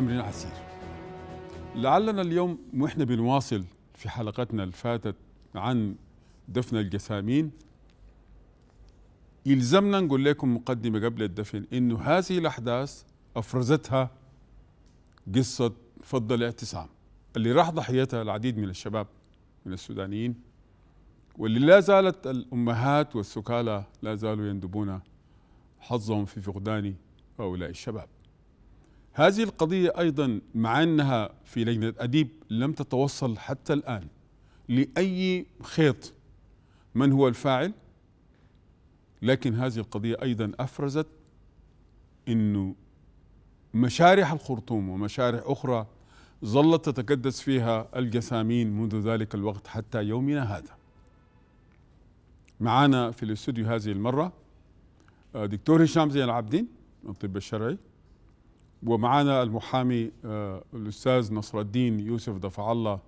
أمرنا عسير لعلنا اليوم وإحنا بنواصل في حلقتنا اللي فاتت عن دفن الجسامين يلزمنا نقول لكم مقدمة قبل الدفن إنه هذه الأحداث أفرزتها قصة فضل الاعتصام اللي راح ضحيتها العديد من الشباب من السودانيين واللي لا زالت الأمهات والسكالى لا زالوا يندبون حظهم في فقدان هؤلاء الشباب هذه القضية أيضا مع أنها في لجنة أديب لم تتوصل حتى الآن لأي خيط من هو الفاعل لكن هذه القضية أيضا أفرزت أنه مشارح الخرطوم ومشارح أخرى ظلت تتكدس فيها الجسامين منذ ذلك الوقت حتى يومنا هذا معانا في الاستوديو هذه المرة آه، دكتور هشام زين العابدين الطب الشرعي ومعنا المحامي آه، الأستاذ نصر الدين يوسف دفع الله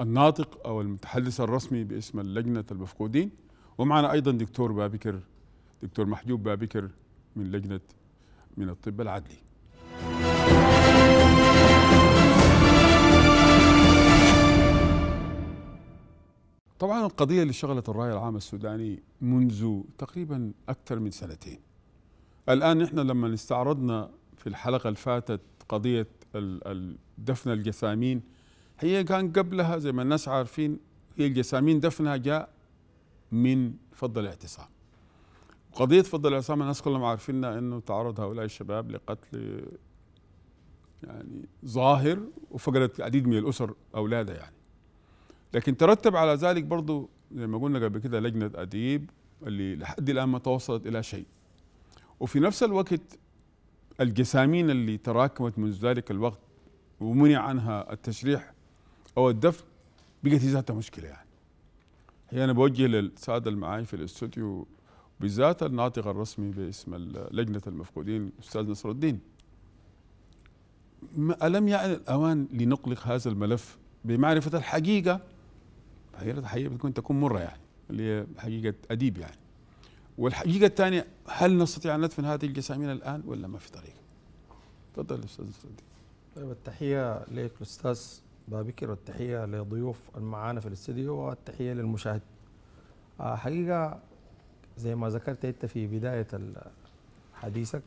الناطق أو المتحدث الرسمي باسم لجنة المفقودين ومعنا أيضا دكتور بابكر دكتور محجوب بابكر من لجنة من الطب العدلي طبعا القضية اللي شغلت الرأي العام السوداني منذ تقريبا أكثر من سنتين الآن نحن لما استعرضنا في الحلقة اللي فاتت قضية دفن الجسامين هي كان قبلها زي ما الناس عارفين هي الجسامين دفنها جاء من فض الاعتصام قضية فض الاعتصام الناس كلهم عارفين أنه تعرض هؤلاء الشباب لقتل يعني ظاهر وفقدت العديد من الأسر أولادها يعني لكن ترتب على ذلك برضو زي ما قلنا قبل كده لجنة أديب اللي لحد الآن ما توصلت إلى شيء وفي نفس الوقت الجسامين اللي تراكمت منذ ذلك الوقت ومنع عنها التشريح او الدفن بقت ذاتها مشكله يعني هي انا بوجه للساده المعاي في الاستوديو بالذات الناطق الرسمي باسم لجنه المفقودين الاستاذ نصر الدين الم يعد يعني الاوان لنقلق هذا الملف بمعرفه الحقيقه الحقيقه بتكون تكون مره يعني اللي هي حقيقه اديب يعني والحقيقه الثانيه هل نستطيع ان ندفن هذه الجسامين الان ولا ما في طريقه؟ تفضل استاذ صديق طيب التحيه لك الاستاذ بابكر والتحيه لضيوف المعانا في الاستديو والتحيه للمشاهد. آه، حقيقه زي ما ذكرت انت في بدايه حديثك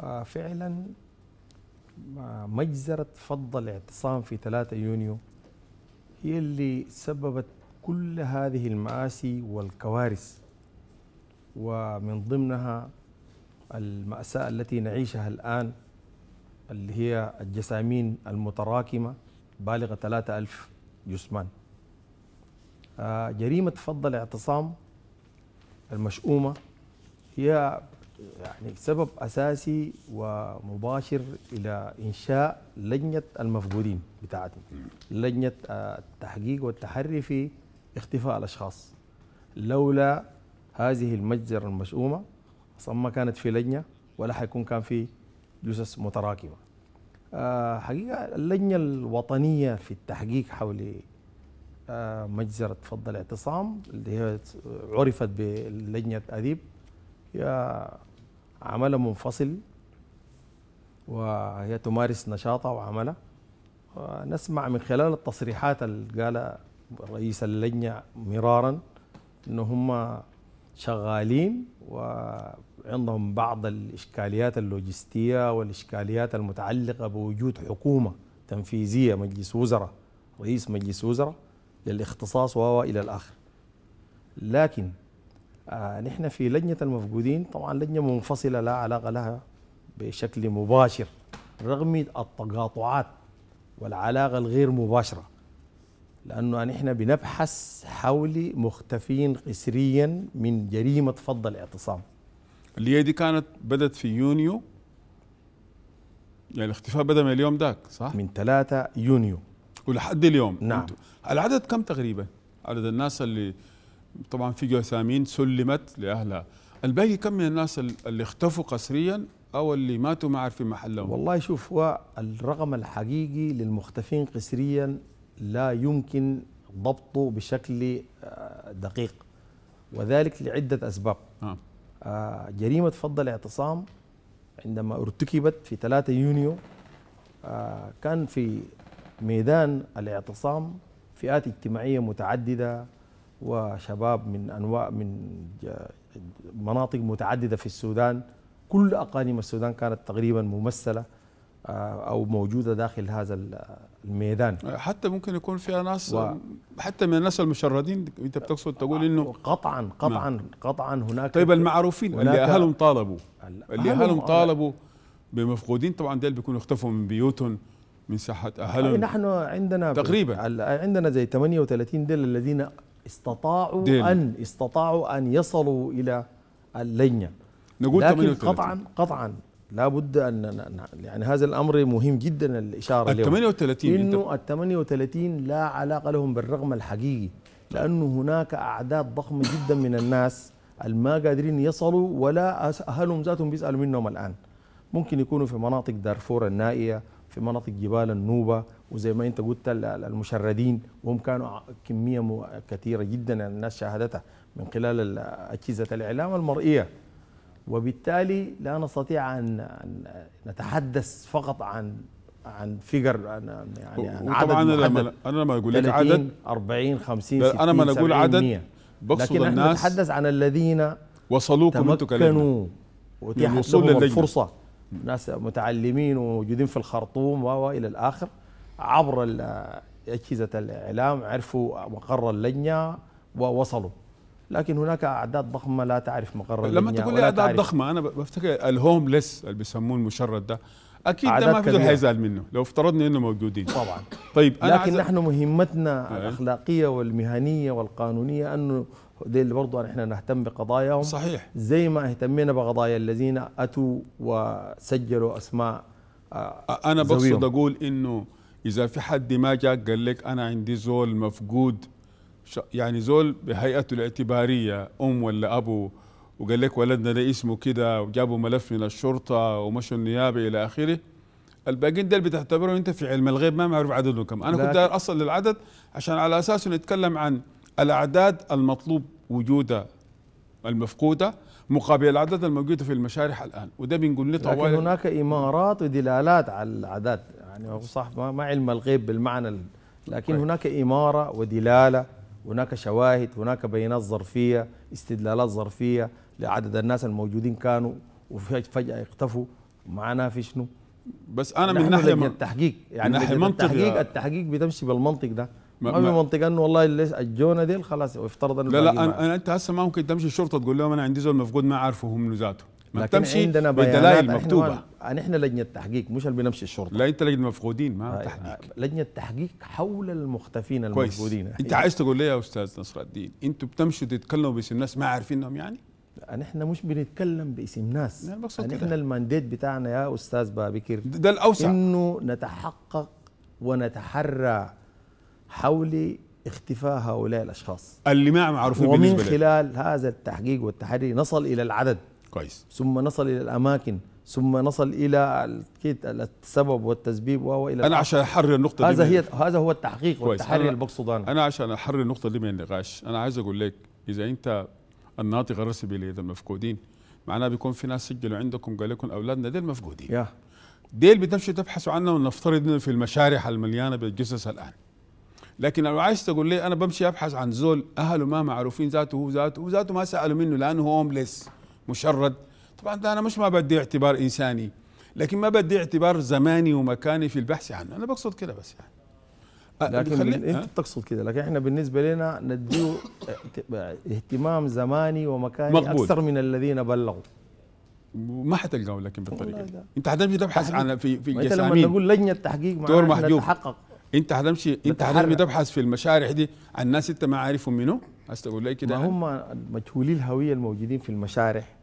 آه، فعلا آه، مجزرة فض الاعتصام في 3 يونيو هي اللي سببت كل هذه المآسي والكوارث ومن ضمنها المأساة التي نعيشها الآن اللي هي الجسامين المتراكمة بالغة 3000 جثمان آه، جريمة فض الاعتصام المشؤومة هي يعني سبب أساسي ومباشر إلى إنشاء لجنة المفقودين بتاعتنا لجنة آه، التحقيق والتحري في اختفاء الأشخاص لولا هذه المجزرة المشؤومة أصلا ما كانت في لجنة ولا حيكون كان في جثث متراكمة آه، حقيقة اللجنة الوطنية في التحقيق حول مجزرة آه، فض الاعتصام اللي هي عرفت بلجنة أديب هي عمل منفصل وهي تمارس نشاطها وعملها ونسمع آه، من خلال التصريحات اللي قالها رئيس اللجنة مرارا أن هم شغالين وعندهم بعض الإشكاليات اللوجستية والإشكاليات المتعلقة بوجود حكومة تنفيذية مجلس وزراء رئيس مجلس وزراء للاختصاص الى الآخر لكن آه نحن في لجنة المفقودين طبعا لجنة منفصلة لا علاقة لها بشكل مباشر رغم التقاطعات والعلاقة الغير مباشرة لأنه نحن يعني بنبحث حول مختفين قسريا من جريمة فض الاعتصام اللي هي دي كانت بدت في يونيو يعني الاختفاء بدأ من اليوم ذاك صح؟ من 3 يونيو ولحد اليوم نعم العدد كم تقريبا؟ عدد الناس اللي طبعا في جثامين سلمت لأهلها الباقي كم من الناس اللي اختفوا قسريا او اللي ماتوا ما عارفين محلهم والله شوف هو الرقم الحقيقي للمختفين قسريا لا يمكن ضبطه بشكل آه، دقيق وذلك لعدة أسباب آه. آه، جريمة فض الاعتصام عندما ارتكبت في 3 يونيو كان في ميدان الاعتصام فئات اجتماعية متعددة وشباب من أنواع من مناطق متعددة في السودان كل أقاليم السودان كانت تقريبا ممثلة أو موجودة داخل هذا الميدان حتى ممكن يكون فيها ناس و... حتى من الناس المشردين انت بتقصد تقول انه قطعا قطعا ما. نعم. قطعا هناك طيب المعروفين هناك اللي اهلهم طالبوا اللي اهلهم طالبوا بمفقودين طبعا ديل بيكونوا اختفوا من بيوتهم من ساحه اهلهم يعني نحن عندنا تقريبا عندنا زي 38 ديل الذين استطاعوا ديل. ان استطاعوا ان يصلوا الى اللجنه نقول لكن 38. قطعا قطعا لا بد ان يعني هذا الامر مهم جدا الاشاره ال 38 انه ال 38 لا علاقه لهم بالرقم الحقيقي لانه هناك اعداد ضخمه جدا من الناس ما قادرين يصلوا ولا اهلهم ذاتهم بيسالوا منهم الان ممكن يكونوا في مناطق دارفور النائيه في مناطق جبال النوبه وزي ما انت قلت المشردين وهم كانوا كميه كثيره جدا الناس شاهدتها من خلال اجهزه الاعلام المرئيه وبالتالي لا نستطيع ان نتحدث فقط عن عن فيجر عن يعني عن عدد انا لما انا لما اقول لك عدد 40 50 60 انا لما اقول عدد بقصد لكن الناس نتحدث عن الذين وصلوكم انتم كلمه وتيحت لهم الفرصه ناس متعلمين وموجودين في الخرطوم والى الاخر عبر اجهزه الاعلام عرفوا مقر اللجنه ووصلوا لكن هناك اعداد ضخمه لا تعرف مقر لما تقول لي اعداد ضخمه انا بفتكر الهوملس اللي بيسموه المشرد ده اكيد ده ما في زول حيزعل منه لو افترضنا انه موجودين طبعا طيب أنا لكن عزل... نحن مهمتنا إيه؟ الاخلاقيه والمهنيه والقانونيه انه ديل برضه نحن نهتم بقضاياهم صحيح زي ما اهتمينا بقضايا الذين اتوا وسجلوا اسماء آه، انا بقصد اقول انه اذا في حد ما جاء قال لك انا عندي زول مفقود يعني زول بهيئته الاعتباريه ام ولا ابو وقال لك ولدنا ده اسمه كده وجابوا ملف من الشرطه ومشوا النيابه الى اخره الباقيين اللي بتعتبرهم انت في علم الغيب ما معروف عددهم كم انا كنت داير اصل للعدد عشان على اساسه نتكلم عن الاعداد المطلوب وجودها المفقوده مقابل الاعداد الموجوده في المشارح الان وده بنقول له طوال لكن هناك امارات ودلالات على الاعداد يعني صح ما علم الغيب بالمعنى لكن طيب. هناك اماره ودلاله هناك شواهد هناك بيانات ظرفية استدلالات ظرفية لعدد الناس الموجودين كانوا وفجأة اختفوا معناها في شنو بس انا من ناحيه من التحقيق يعني من ناحيه منطق التحقيق التحقيق بتمشي بالمنطق ده ما, ما, ما بمنطق انه والله ليش اجونا ديل خلاص يفترض انه لا لا أنا, انا انت هسه ما ممكن تمشي الشرطه تقول لهم انا عندي زول مفقود ما عارفه هم ذاته ما بتمشي عندنا بدلائل مكتوبه نحن لجنه تحقيق مش اللي بنمشي الشرطه لا انت لجنه مفقودين ما تحقيق لجنه تحقيق حول المختفين المفقودين كويس. انت عايز تقول لي يا استاذ نصر الدين انتوا بتمشوا تتكلموا باسم ناس ما عارفينهم يعني نحن مش بنتكلم باسم ناس نحن المانديت بتاعنا يا استاذ بابكر ده الاوسع انه نتحقق ونتحرى حول اختفاء هؤلاء الاشخاص اللي ما معروفين ومن بالنسبه ومن خلال هذا التحقيق والتحري نصل الى العدد كويس ثم نصل الى الاماكن ثم نصل الى السبب والتسبيب وهو الى انا عشان احرر النقطه دي هذا هي هذا هو التحقيق كويس. والتحري اللي بقصد انا انا عشان احرر النقطه دي من النقاش انا عايز اقول لك اذا انت الناطق الرسمي لدى المفقودين معناه بيكون في ناس سجلوا عندكم قال لكم اولادنا ديل مفقودين yeah. ديل بتمشي تبحثوا عنه ونفترض انه في المشارح المليانه بالجثث الان لكن لو عايز تقول لي انا بمشي ابحث عن زول اهله ما معروفين ذاته هو ذاته وذاته ما سالوا منه لانه هو هومليس مشرد طبعا ده أنا مش ما بدي اعتبار إنساني لكن ما بدي اعتبار زماني ومكاني في البحث عنه أنا بقصد كده بس يعني أه، لكن انت أه؟ بتقصد كده لكن احنا بالنسبه لنا نديه اهتمام زماني ومكاني مقبول. اكثر من الذين بلغوا ما حتلقاه لكن بالطريقه دي انت حتمشي تبحث عن في في انت لما تقول لجنه تحقيق دور محجوب تحقق انت حتمشي انت حتمشي تبحث في المشارح دي عن ناس انت ما عارفهم منو هسه اقول لك كده ما هم مجهولي الهويه الموجودين في المشارح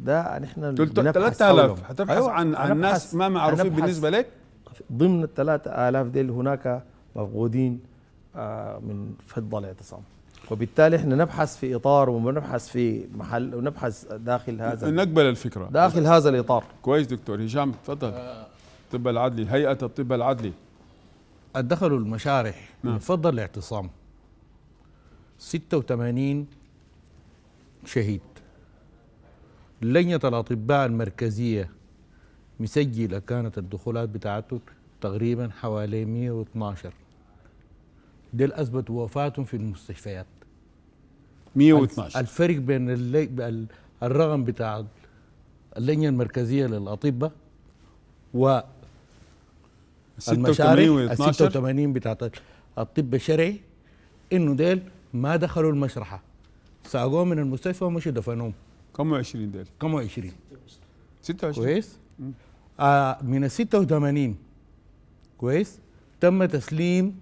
ده نحن قلت 3000 هتبحث أيوة. عن عن ناس ما معروفين بالنسبه لك ضمن ال 3000 ديل هناك مفقودين آه، من فضه الاعتصام وبالتالي احنا نبحث في اطار ونبحث في محل ونبحث داخل هذا نقبل الفكره داخل هذا الاطار كويس دكتور هشام تفضل الطب العدلي هيئه الطب العدلي دخلوا المشارح من نعم. فض الاعتصام 86 شهيد لجنة الأطباء المركزية مسجلة كانت الدخولات بتاعته تقريبا حوالي 112 ديل أثبت وفاتهم في المستشفيات 112 الفرق بين اللي... الرقم بتاع اللجنة المركزية للأطباء و المشاريع 86 بتاعت الطب الشرعي انه ديل ما دخلوا المشرحه ساقوه من المستشفى ومشوا دفنوهم كم 20 ديل كم 20 26 كويس آه من ال 86 كويس تم تسليم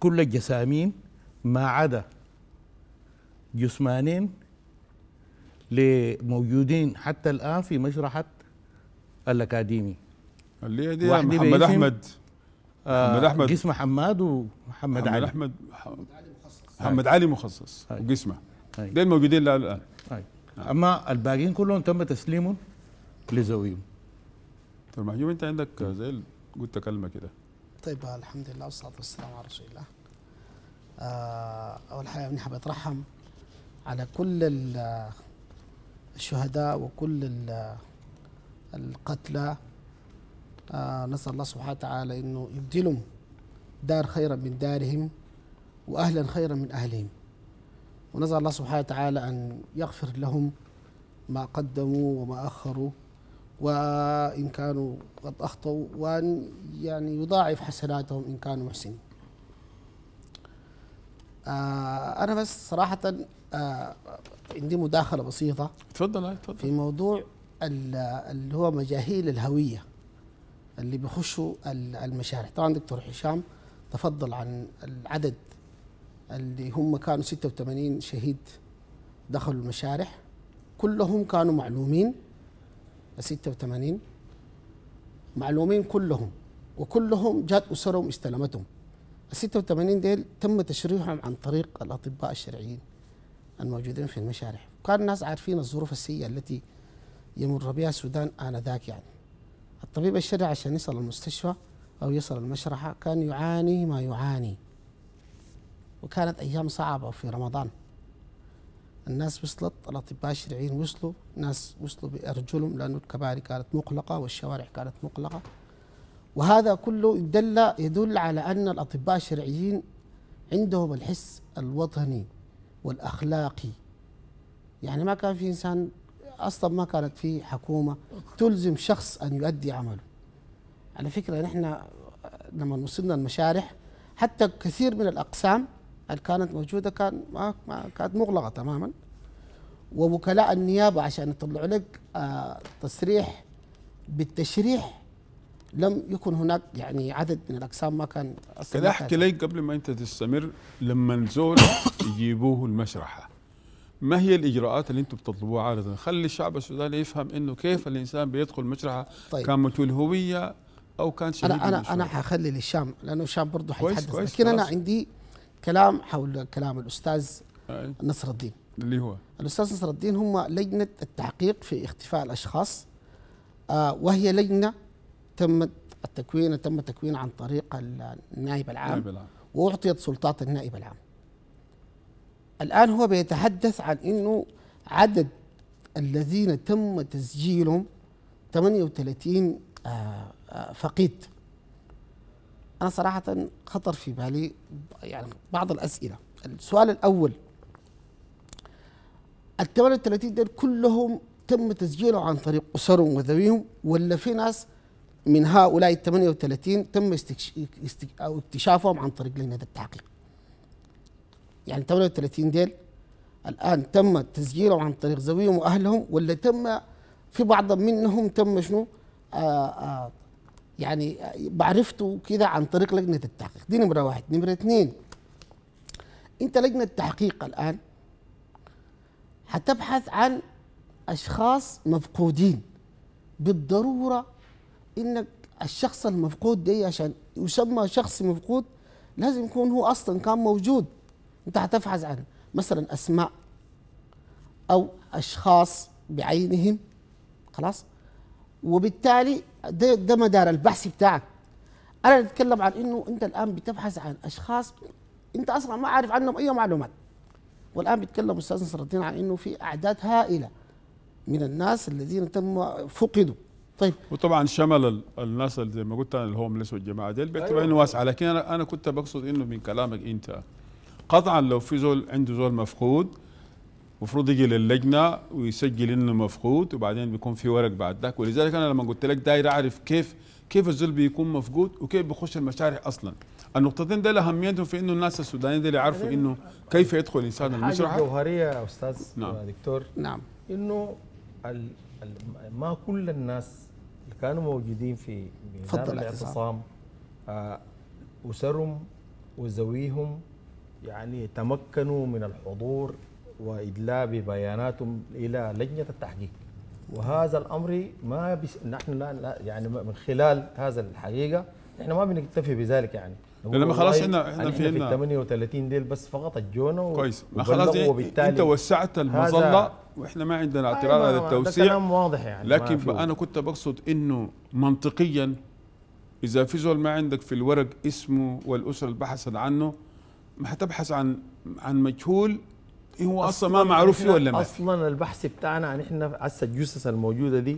كل الجسامين ما عدا جسمانين لموجودين حتى الان في مشرحه الاكاديمي اللي هي دي محمد احمد آه محمد احمد جسمه حماد ومحمد علي محمد علي مخصص محمد علي مخصص وجسمه ده الموجودين لا الان نعم. اما الباقيين كلهم تم تسليمهم لزويهم طب محجوب انت عندك زي قلت كلمه كده طيب الحمد لله والصلاه والسلام على رسول الله آه، اول حاجه بنحب اترحم على كل الشهداء وكل القتلى آه، نسال الله سبحانه وتعالى انه يبدلهم دار خيرا من دارهم واهلا خيرا من اهلهم ونسأل الله سبحانه وتعالى أن يغفر لهم ما قدموا وما أخروا وإن كانوا قد أخطوا وأن يعني يضاعف حسناتهم إن كانوا محسنين آه أنا بس صراحة آه عندي مداخلة بسيطة تفضل آه، تفضل في موضوع اللي هو مجاهيل الهوية اللي بيخشوا المشاريع طبعا دكتور هشام تفضل عن العدد اللي هم كانوا 86 شهيد دخلوا المشارح كلهم كانوا معلومين ال 86 معلومين كلهم وكلهم جات اسرهم استلمتهم ال 86 ديل تم تشريحهم عن طريق الاطباء الشرعيين الموجودين في المشارح كان الناس عارفين الظروف السيئه التي يمر بها السودان انذاك يعني الطبيب الشرعي عشان يصل المستشفى او يصل المشرحه كان يعاني ما يعاني وكانت أيام صعبة في رمضان الناس وصلت الأطباء الشرعيين وصلوا ناس وصلوا بأرجلهم لانه الكباري كانت مغلقة والشوارع كانت مغلقة وهذا كله يدل يدل على أن الأطباء الشرعيين عندهم الحس الوطني والأخلاقي يعني ما كان في إنسان أصلا ما كانت في حكومة تلزم شخص أن يؤدي عمله على فكرة نحن لما وصلنا المشارح حتى كثير من الأقسام اللي كانت موجوده كان ما كانت مغلقه تماما ووكلاء النيابه عشان يطلعوا لك آه، تصريح بالتشريح لم يكن هناك يعني عدد من الاقسام ما كان اصلا كده احكي لك قبل ما انت تستمر لما نزول يجيبوه المشرحه ما هي الاجراءات اللي انتم بتطلبوها عاده؟ خلي الشعب السوداني يفهم انه كيف الانسان بيدخل مشرحه طيب. كان مجهول هويه او كان شهيد انا انا انا حخلي للشام لانه الشام برضه حيتحدث لكن انا عندي كلام حول كلام الاستاذ نصر الدين اللي هو الاستاذ نصر الدين هم لجنه التحقيق في اختفاء الاشخاص آه، وهي لجنه تم التكوين تم التكوين عن طريق النائب العام, النائب العام. واعطيت سلطات النائب العام الان هو بيتحدث عن انه عدد الذين تم تسجيلهم 38 آه، آه، فقيد أنا صراحة خطر في بالي يعني بعض الأسئلة السؤال الأول ال 38 دول كلهم تم تسجيله عن طريق أسرهم وذويهم ولا في ناس من هؤلاء ال 38 تم اكتشافهم عن طريق لجنة التحقيق يعني 38 ديل الآن تم تسجيلهم عن طريق ذويهم وأهلهم ولا تم في بعض منهم تم شنو آآ آآ يعني بعرفته كده عن طريق لجنه التحقيق دي نمره واحد نمره اثنين انت لجنه التحقيق الان هتبحث عن اشخاص مفقودين بالضروره انك الشخص المفقود ده عشان يسمى شخص مفقود لازم يكون هو اصلا كان موجود انت هتبحث عن مثلا اسماء او اشخاص بعينهم خلاص وبالتالي ده, ده مدار البحث بتاعك انا اتكلم عن انه انت الان بتبحث عن اشخاص انت اصلا ما عارف عنهم اي معلومات والان بيتكلم استاذ نصر الدين عن انه في اعداد هائله من الناس الذين تم فقدوا طيب وطبعا شمل الناس اللي زي ما قلت انا الهومليس والجماعه دي بيعتبر أيوة. انه واسعه لكن انا انا كنت بقصد انه من كلامك انت قطعا لو في زول عنده زول مفقود المفروض يجي للجنه ويسجل انه مفقود وبعدين بيكون في ورق بعد ذاك ولذلك انا لما قلت لك داير اعرف كيف كيف الزول بيكون مفقود وكيف بيخش المشاريع اصلا النقطتين دول اهميتهم في انه الناس السودانيين دول يعرفوا انه كيف يدخل الانسان المشرحه حاجه جوهريه يا استاذ نعم. دكتور نعم انه ما كل الناس اللي كانوا موجودين في فضل الاعتصام آه، اسرهم وزويهم يعني تمكنوا من الحضور وإدلاء ببياناتهم إلى لجنة التحقيق وهذا الأمر ما بس... نحن لا... لا يعني من خلال هذا الحقيقة نحن ما بنكتفي بذلك يعني لما خلاص احنا احنا في 38 ديل بس فقط الجونه كويس ما خلاص إيه، وبالتالي انت وسعت المظله واحنا ما عندنا آه، اعتراض على التوسيع ده كلام واضح يعني لكن انا كنت بقصد انه منطقيا اذا في زول ما عندك في الورق اسمه والاسره اللي بحثت عنه ما حتبحث عن عن مجهول إيه هو اصلا ما معروف فيه ولا ما اصلا البحث بتاعنا عن احنا عسى الجثث الموجوده دي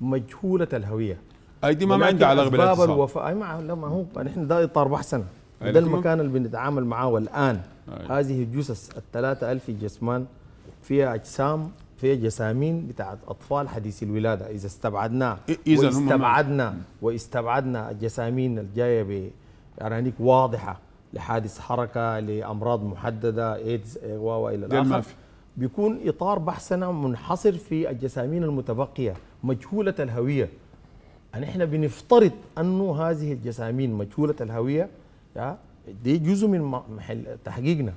مجهوله الهويه اي دي ما, ما عندها علاقه بالاتصال اسباب اي ما لا ما هو نحن ده اطار بحثنا ده المكان اللي بنتعامل معاه والان هذه الجثث ال 3000 جسمان فيها أجسام فيها جسامين بتاعت أطفال حديثي الولادة إذا استبعدنا إذا واستبعدنا واستبعدنا الجسامين الجاية بأرانيك واضحة لحادث حركه لامراض محدده ايدز والى الاخر بيكون اطار بحثنا منحصر في الجسامين المتبقيه مجهوله الهويه يعني احنا بنفترض انه هذه الجسامين مجهوله الهويه دي جزء من محل تحقيقنا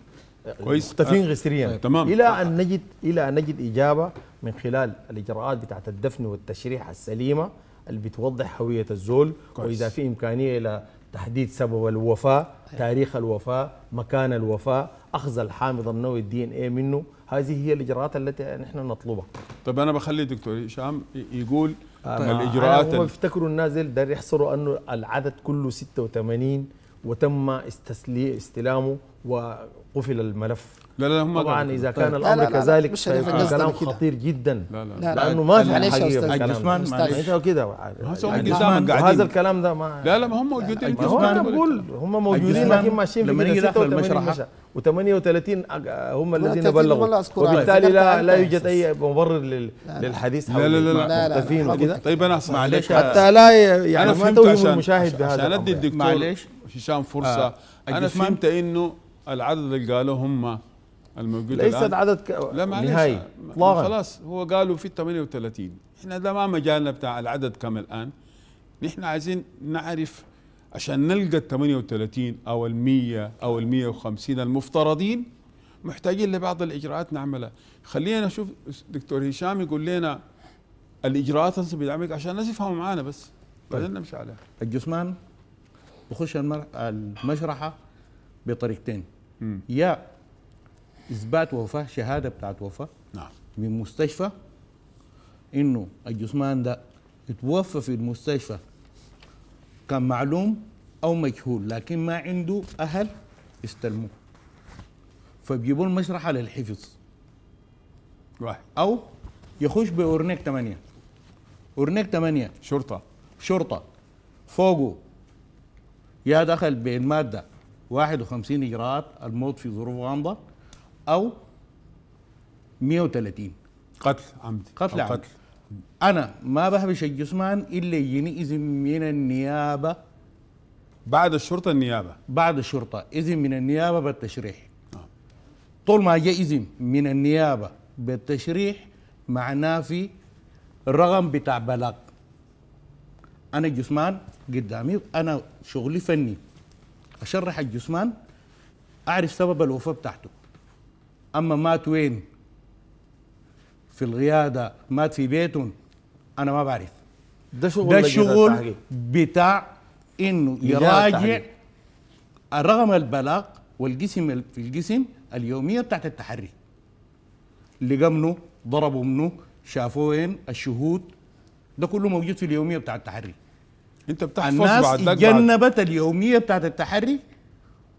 كويس مختفين آه، غسريا آه. تمام. الى ان نجد الى ان نجد اجابه من خلال الاجراءات بتاعت الدفن والتشريح السليمه اللي بتوضح هويه الزول كويس. واذا في امكانيه الى تحديد سبب الوفاة تاريخ الوفاة مكان الوفاة أخذ الحامض النووي الدي إن إيه منه هذه هي الإجراءات التي نحن نطلبها طب أنا بخلي الدكتور هشام يقول آه، طيب الإجراءات هم يفتكروا النازل ده يحصروا أنه العدد كله 86 وتم استلامه و قفل الملف لا لا هم طبعا اذا كان طيب. الامر لا لا كذلك مش فيكون كلام خطير جدا لا لا, لا لانه ما في حقيقه عثمان معلش كده هذا يعني الكلام ده ما لا لا ما هم موجودين يعني هم بقول هم موجودين لكن ماشيين في نيجي داخل و38 هم الذين بلغوا وبالتالي لا لا يوجد اي مبرر للحديث لا لا لا لا طيب انا معلش حتى لا يعني ما توهم المشاهد بهذا معلش هشام فرصه آه. انا فهمت انه العدد اللي قالوه هم الموجود ليس الآن. العدد ك... لا نهائي اطلاقا خلاص هو قالوا في 38 احنا ده ما مجالنا بتاع العدد كم الان نحن عايزين نعرف عشان نلقى ال 38 او ال 100 او ال 150 المفترضين محتاجين لبعض الاجراءات نعملها خلينا نشوف دكتور هشام يقول لنا الاجراءات اللي بيدعمك عشان الناس يفهموا معانا بس طيب. بعدين نمشي عليها الجثمان بخش المشرحه بطريقتين يا اثبات وفاه شهاده بتاعت وفاه نعم من مستشفى انه الجثمان ده اتوفى في المستشفى كان معلوم او مجهول لكن ما عنده اهل استلموه فبيجيبوا المشرحه للحفظ واحد او يخش باورنيك 8 اورنيك 8 شرطه شرطه فوقه يا دخل بالماده 51 إجراءات الموت في ظروف غامضة أو 130 قتل عمد قتل عمد قتل. أنا ما بهبش الجثمان إلا يجيني إذن من النيابة بعد الشرطة النيابة بعد الشرطة إذن من النيابة بالتشريح آه. طول ما جاء إذن من النيابة بالتشريح معناه في رغم بتاع بلاغ أنا الجثمان قدامي أنا شغلي فني اشرح الجثمان اعرف سبب الوفاه بتاعته اما مات وين في القياده مات في بيته انا ما بعرف ده شغل ده شغل بتاع انه يراجع رغم البلاغ والجسم في الجسم اليوميه بتاعت التحري اللي منه ضربوا منه شافوه وين الشهود ده كله موجود في اليوميه بتاع التحري انت بتحفظ الناس بعد اتجنبت اليوميه بتاعت التحري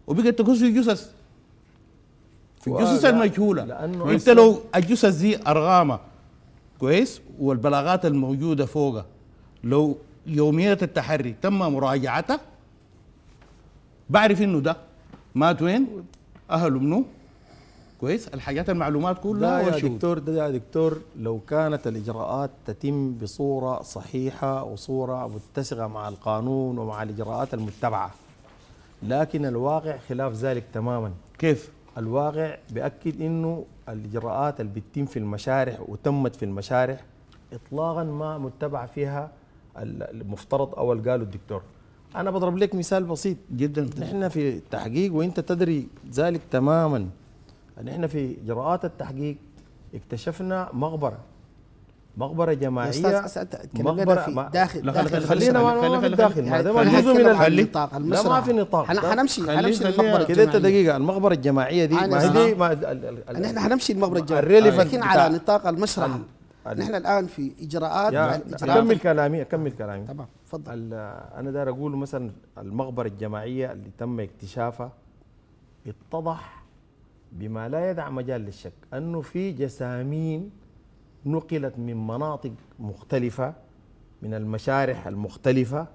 وبقت تقص جثث الجثث المجهوله لأنه انت لو الجثث دي ارغامه كويس والبلاغات الموجوده فوقها لو يوميه التحري تم مراجعتها بعرف انه ده مات وين اهله منه كويس الحاجات المعلومات كلها يا يا دكتور ده يا دكتور لو كانت الاجراءات تتم بصوره صحيحه وصوره متسقه مع القانون ومع الاجراءات المتبعه لكن الواقع خلاف ذلك تماما كيف الواقع بأكد انه الاجراءات اللي بتتم في المشارح وتمت في المشارح اطلاقا ما متبع فيها المفترض او اللي قاله الدكتور انا بضرب لك مثال بسيط جدا نحن في التحقيق وانت تدري ذلك تماما ان احنا في اجراءات التحقيق اكتشفنا مقبره مقبره جماعيه مقبره في داخل, داخل داخل خلينا ما في الداخل ما جزء من النطاق لا ما في نطاق حنمشي حنمشي للمقبره كده انت دقيقه المقبره الجماعيه دي ما هي دي ما احنا حنمشي المقبره الجماعيه لكن على نطاق المشرع نحن الان في اجراءات كمل كلامي كمل كلامي تمام تفضل انا داير اقول مثلا المقبره الجماعيه اللي تم اكتشافها اتضح بما لا يدع مجال للشك أنه في جسامين نقلت من مناطق مختلفة من المشارح المختلفة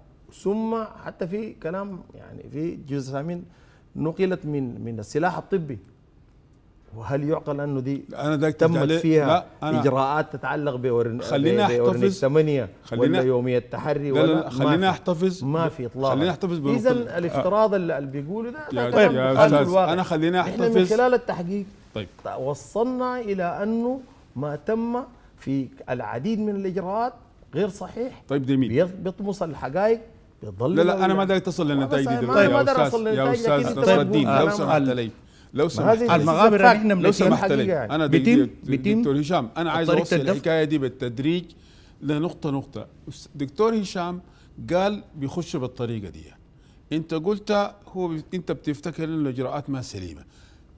ثم حتى في كلام يعني في جسامين نقلت من من السلاح الطبي وهل يعقل انه دي انا ده تمت فيها لا أنا اجراءات تتعلق بورن خلينا احتفظ ثمانية خلينا ولا يومية التحري لا لا ولا خلينا احتفظ ما في اطلاق خلينا احتفظ اذا الافتراض اللي بيقوله ده يا طيب يا استاذ انا خلينا احتفظ احنا من خلال التحقيق طيب وصلنا الى انه ما تم في العديد من الاجراءات غير صحيح طيب جميل بيطمس الحقائق بيضل لا لا انا ما قادر اتصل للنتائج دي طيب ما قادر اصل للنتائج يا استاذ نصر الدين لو سمحت لي لو سمحت اللي احنا لو سمحت لي يعني. انا بيتم دكتور هشام انا عايز اوصل الحكايه دي بالتدريج لنقطه نقطه دكتور هشام قال بيخش بالطريقه دي يعني. انت قلت هو انت بتفتكر ان الاجراءات ما سليمه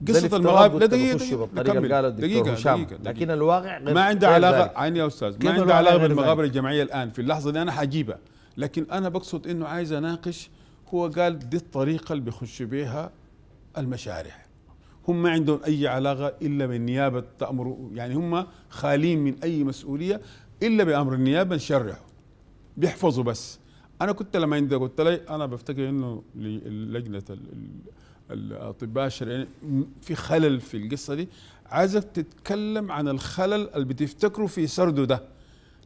قصه المغامره لا دقيقه دقيقه دقيقه, دقيقة, هشام. دقيقة لكن الواقع ما عنده علاقه عيني يا استاذ ما عنده علاقه بالمغامره الجماعيه الان في اللحظه دي انا حجيبها لكن انا بقصد انه عايز اناقش هو قال دي الطريقه اللي بيخش بيها المشاريع هم ما عندهم أي علاقة إلا بالنيابة تأمر يعني هم خالين من أي مسؤولية إلا بأمر النيابة نشرحه بيحفظوا بس أنا كنت لما عندي قلت لي أنا بفتكر إنه لجنة الأطباء الشرعيين في خلل في القصة دي عايزك تتكلم عن الخلل اللي بتفتكره في سرده ده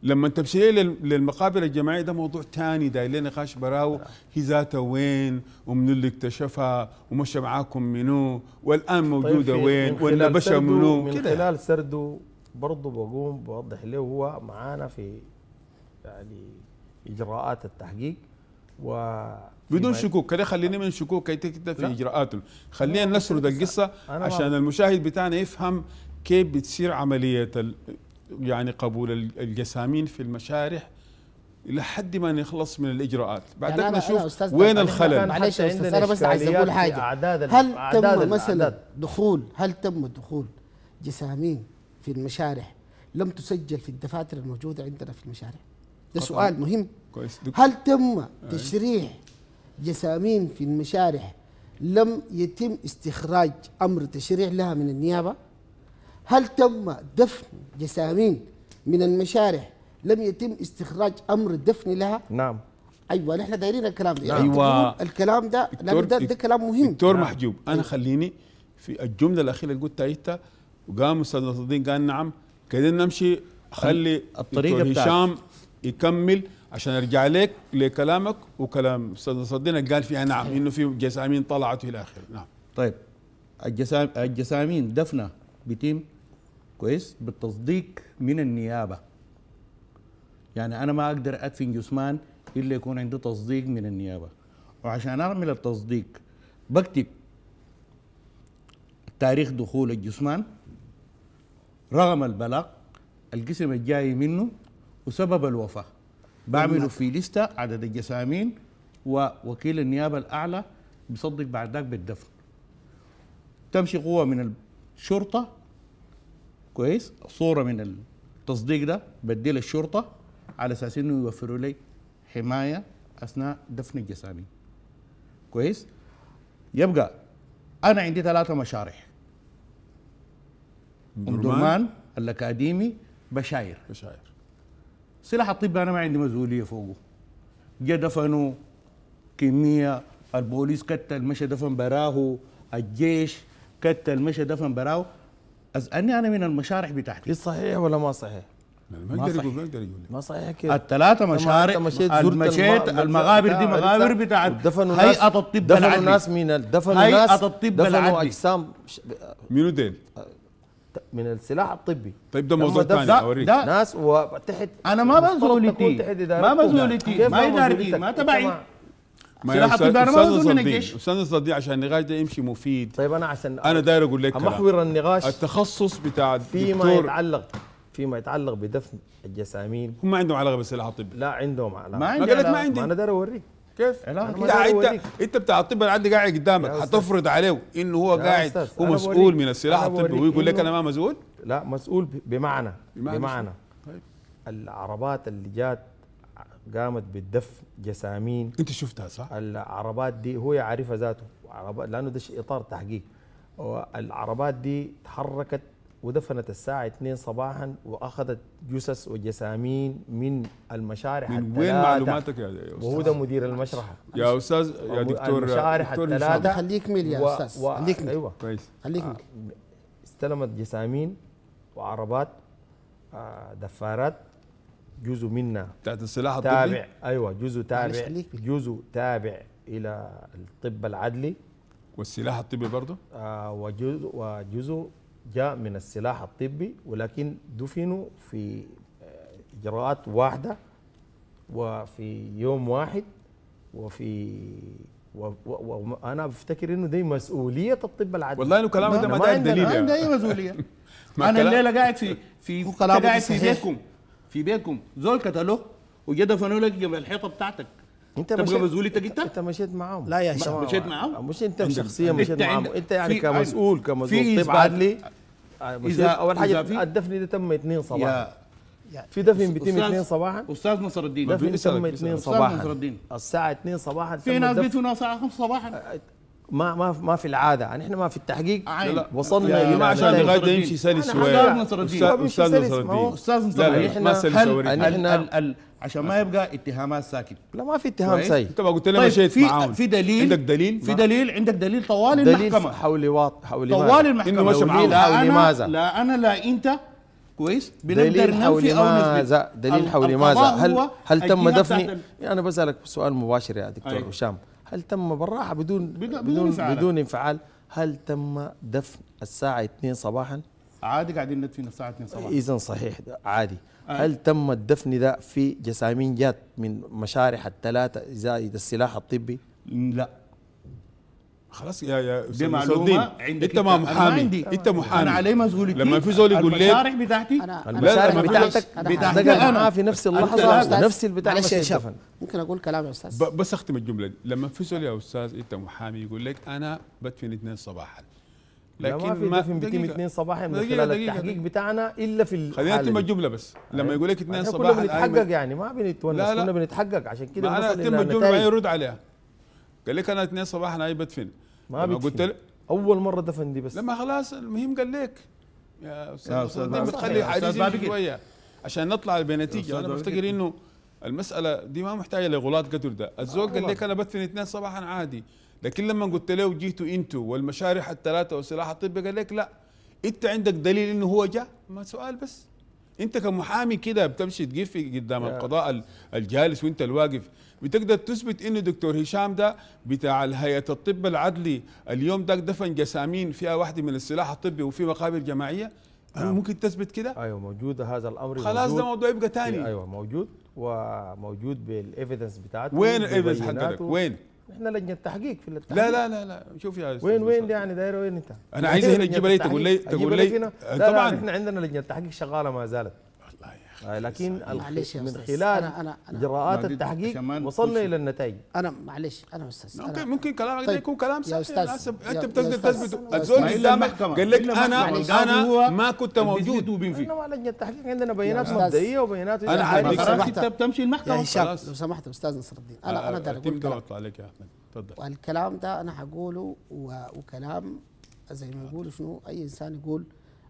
لما تمشي للمقابر الجماعيه ده موضوع ثاني داير لنا نقاش براو هي ذاته وين ومن اللي اكتشفها ومشى معاكم منو والان طيب، موجوده طيب وين والنبشه منو من كده خلال سرده برضه بقوم بوضح له هو معانا في يعني اجراءات التحقيق و بدون شكوك كده خليني من شكوك في اجراءاته خلينا نسرد القصه عشان المشاهد بتاعنا يفهم كيف بتصير عمليه يعني قبول الجسامين في المشارح لحد ما نخلص من الاجراءات بعدين يعني نشوف وين الخلل معلش يا استاذ انا بس عايز اقول حاجه أعداد هل أعداد تم مثلا دخول هل تم دخول جسامين في المشارح لم تسجل في الدفاتر الموجوده عندنا في المشارح ده سؤال مهم كويس هل تم تشريح جسامين في المشارح لم يتم استخراج امر تشريع لها من النيابه هل تم دفن جسامين من المشارح لم يتم استخراج امر الدفن لها؟ نعم ايوه نحن دايرين الكلام ده نعم. ايوه الكلام ده ده, ده كلام مهم دكتور نعم. محجوب انا نعم. خليني في الجمله الاخيره اللي قلتها انت وقام استاذ نصر الدين قال نعم كده نمشي خلي الطريقه بتاعت هشام يكمل عشان ارجع لك لكلامك وكلام استاذ نصر الدين قال فيها نعم انه في جسامين طلعت الى اخره نعم طيب الجسام الجسامين دفنه بيتم كويس بالتصديق من النيابه يعني انا ما اقدر ادفن جثمان الا يكون عندي تصديق من النيابه وعشان اعمل التصديق بكتب تاريخ دخول الجثمان رغم البلاغ القسم الجاي منه وسبب الوفاه بعمله طيب. في لسته عدد الجسامين ووكيل النيابه الاعلى بيصدق بعد ذاك بالدفن تمشي قوه من الشرطه كويس صوره من التصديق ده بدي للشرطه على اساس انه يوفروا لي حمايه اثناء دفن الجسامين كويس يبقى انا عندي ثلاثه مشارح الدرمان الاكاديمي بشاير بشاير سلاح الطب انا ما عندي مسؤوليه فوقه جا دفنوا كميه البوليس كتل مشى دفن براهو الجيش كتل مشى دفن براهو اسالني أنا من المشارح بتاعتي إيه صحيح ولا ما صحيح؟ ما يقدر يقول ما يقدر يقول ما صحيح كده الثلاثة مشارح مشيت مشيت المغابر دي مغابر بتاعت دفنوا هيئة الطب دفنوا العدلي ناس من دفنوا هيئة ناس الطب دفنوا العدلي أجسام منو ديل؟ آه، من السلاح الطبي طيب ده موضوع ثاني اوريك ناس وتحت انا ما مسؤوليتي ما مسؤوليتي ما ادارتي ما تبعي ما اظن من استاذ صديق عشان النقاش ده يمشي مفيد طيب انا عشان انا داير اقول لك محور النقاش التخصص بتاع فيما يتعلق فيما يتعلق بدفن الجسامين هم ما عندهم علاقه بالسلاح الطبي لا عندهم علاقه ما عندي ما, ما عندي ما انا داير اوريك كيف؟ لا انت انت انت بتاع الطب عندي قاعد قدامك هتفرض عليه انه هو قاعد هو مسؤول من السلاح الطبي ويقول لك انا ما مسؤول؟ لا مسؤول بمعنى, بمعنى. طيب. العربات اللي جات قامت بالدفن جسامين انت شفتها صح؟ العربات دي هو يعرفها ذاته عربات لانه ده اطار تحقيق العربات دي تحركت ودفنت الساعة 2 صباحا واخذت جثث وجسامين من المشارح من وين معلوماتك يا استاذ؟ وهو ده مدير المشرحة يا استاذ يا دكتور المشارح الثلاثة خليك ميل يا استاذ و... خليك ميل ايوه كويس خليك مل آه، استلمت جسامين وعربات آه، دفارات جزء منا بتاعت السلاح الطبي ايوه جزء تابع جزء تابع الى الطب العدلي والسلاح الطبي برضه آه وجزء وجزء جاء من السلاح الطبي ولكن دفنوا في آه، اجراءات واحده وفي يوم واحد وفي وانا بفتكر انه دي مسؤوليه الطب العدلي والله انه كلامك ده ما, ما دليل يعني ما عندي اي مسؤوليه انا الليله قاعد في في قاعد في بيتكم في بيتكم زول قتلوه وجا دفنوا لك جنب الحيطه بتاعتك انت مشيت مزولي انت جيت انت مشيت معاهم لا يا شباب مشيت معاهم آه، مش انت شخصيا مشيت معاهم انت يعني كمسؤول كمسؤول طيب عدلي آه، اذا اول حاجه الدفن ده تم 2 صباحا في دفن بيتم 2 صباحا استاذ نصر الدين دفن تم 2 صباحا الساعه 2 صباحا في ناس بيدفنوا الساعه 5 صباحا آه، ما ما ما في العاده يعني احنا ما في التحقيق لا وصلنا الى ما عشان الغدا يمشي سلس شويه استاذ نصر استاذ نصر لا ما سلس يعني احنا عشان ما يبقى اتهامات ساكت لا ما في اتهام سيء انت ما قلت لي طيب مشيت في معاهم في دليل عندك دليل في دليل عندك دليل طوال دليل المحكمه حول واط حول طوال المحكمه دليل مشى معاهم لا لا انا لا انت كويس بنقدر ننفي او ماذا دليل حول لماذا هل هل تم دفني انا يعني بسالك سؤال مباشر يا دكتور هشام هل تم براحه بدون بدون بدون انفعال, بدون انفعال هل تم دفن الساعه 2 صباحا؟ عادي قاعدين ندفن الساعه 2 صباحا اذا صحيح عادي آه. هل تم الدفن ده في جسامين جات من مشارح الثلاثه زائد السلاح الطبي؟ لا خلاص يا يا دي معلومه عندك انت ما محامي عندي. انت محامي انا علي مسؤوليتي لما في زول يقول لك المشارح بتاعتي انا المشارح بتاعتك بتاعتك انا, في نفس اللحظه نفس البتاع معلش يا شاف ممكن اقول كلام يا استاذ بس اختم الجمله دي لما في زول يا استاذ انت محامي يقول لك انا بدفن اثنين صباحا لكن ما في دفن اثنين صباحا من دقيقة خلال دقيقة التحقيق دقيقة بتاعنا الا في الحاله خلينا نتم الجمله بس لما يقول لك اثنين صباحا كنا بنتحقق أيوة. يعني ما بنتونس كنا بنتحقق عشان كده ما انا اتم الجمله ما يرد عليها قال لك انا اثنين صباحا اي بدفن ما قلت لك اول مره دفن دي بس لما خلاص المهم قال لك يا استاذ ما بتخلي حديثي شويه عشان نطلع بنتيجه انا بفتكر انه المساله دي ما محتاجه لغلاط قدر ده الزوج قال آه، لك انا بدفن اثنين صباحا عادي لكن لما قلت له جيتوا انتوا والمشارح الثلاثه والسلاح الطبي قال لك لا انت عندك دليل انه هو جاء ما سؤال بس انت كمحامي كده بتمشي تجيب في قدام القضاء الجالس وانت الواقف بتقدر تثبت انه دكتور هشام ده بتاع هيئه الطب العدلي اليوم ده دفن جسامين فيها واحده من السلاح الطبي وفي مقابر جماعيه هل نعم. ممكن تثبت كده؟ ايوه موجود هذا الامر خلاص ده موضوع يبقى ثاني ايوه موجود وموجود بالايفيدنس بتاعته وين الايفيدنس حقك؟ وين؟ احنا لجنه تحقيق في التحقيق لا لا لا لا شوف يا وين وين يعني دايره وين انت؟ انا عايز هنا تجيب لي تقول لي تقول لي آه، طبعا احنا عندنا لجنه تحقيق شغاله ما زالت آه، لكن معلش من خلال أنا أنا أنا جراءات التحقيق وصلنا الى النتائج انا معلش انا استاذ ممكن أنا ممكن كلامك طيب يكون كلام صحيح يا استاذ انت بتقدر تثبته الزول قدامك قال لك انا انا ما كنت موجود وبينفي انا لجنه التحقيق عندنا بيانات مبدئيه وبيانات انا عارف انت بتمشي المحكمه يعني لو سمحت استاذ نصر الدين انا انا ده آه، اقول عليك يا احمد تفضل والكلام ده انا هقوله وكلام زي ما يقولوا شنو اي انسان يقول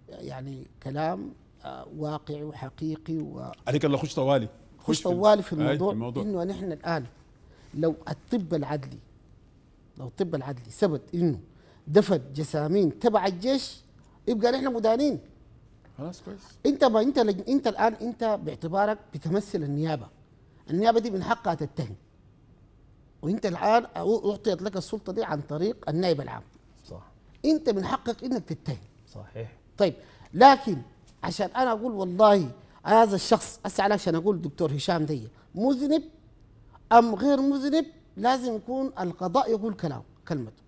يعني كلام واقعي وحقيقي و عليك الله خش طوالي خش طوالي في الموضوع, الموضوع. انه نحن الان لو الطب العدلي لو الطب العدلي ثبت انه دفن جسامين تبع الجيش يبقى نحن مدانين خلاص كويس انت ما انت لج... انت الان انت باعتبارك بتمثل النيابه النيابه دي من حقها تتهم وانت الان اعطيت لك السلطه دي عن طريق النائب العام صح انت من حقك انك تتهم صحيح طيب لكن عشان انا اقول والله هذا الشخص هسه عشان اقول دكتور هشام دي مذنب ام غير مذنب لازم يكون القضاء يقول كلام كلمته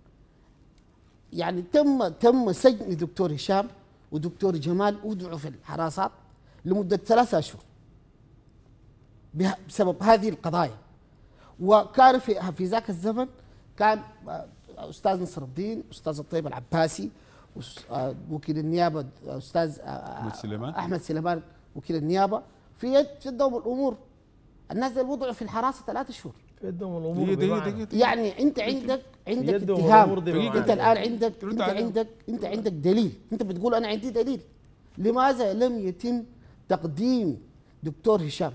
يعني تم تم سجن دكتور هشام ودكتور جمال ودعوا في الحراسات لمده ثلاثة اشهر بسبب هذه القضايا وكان في في ذاك الزمن كان آه، استاذ نصر الدين استاذ الطيب العباسي آه، وكيل النيابه استاذ آه، آه، احمد سليمان احمد سليمان وكيل النيابه في يدهم الامور الناس دي وضعوا في الحراسه ثلاثة شهور في يدهم الامور دقيقة دقيقة يعني انت عندك عندك اتهام انت الان عندك انت عندك انت عندك دليل انت بتقول انا عندي دليل لماذا لم يتم تقديم دكتور هشام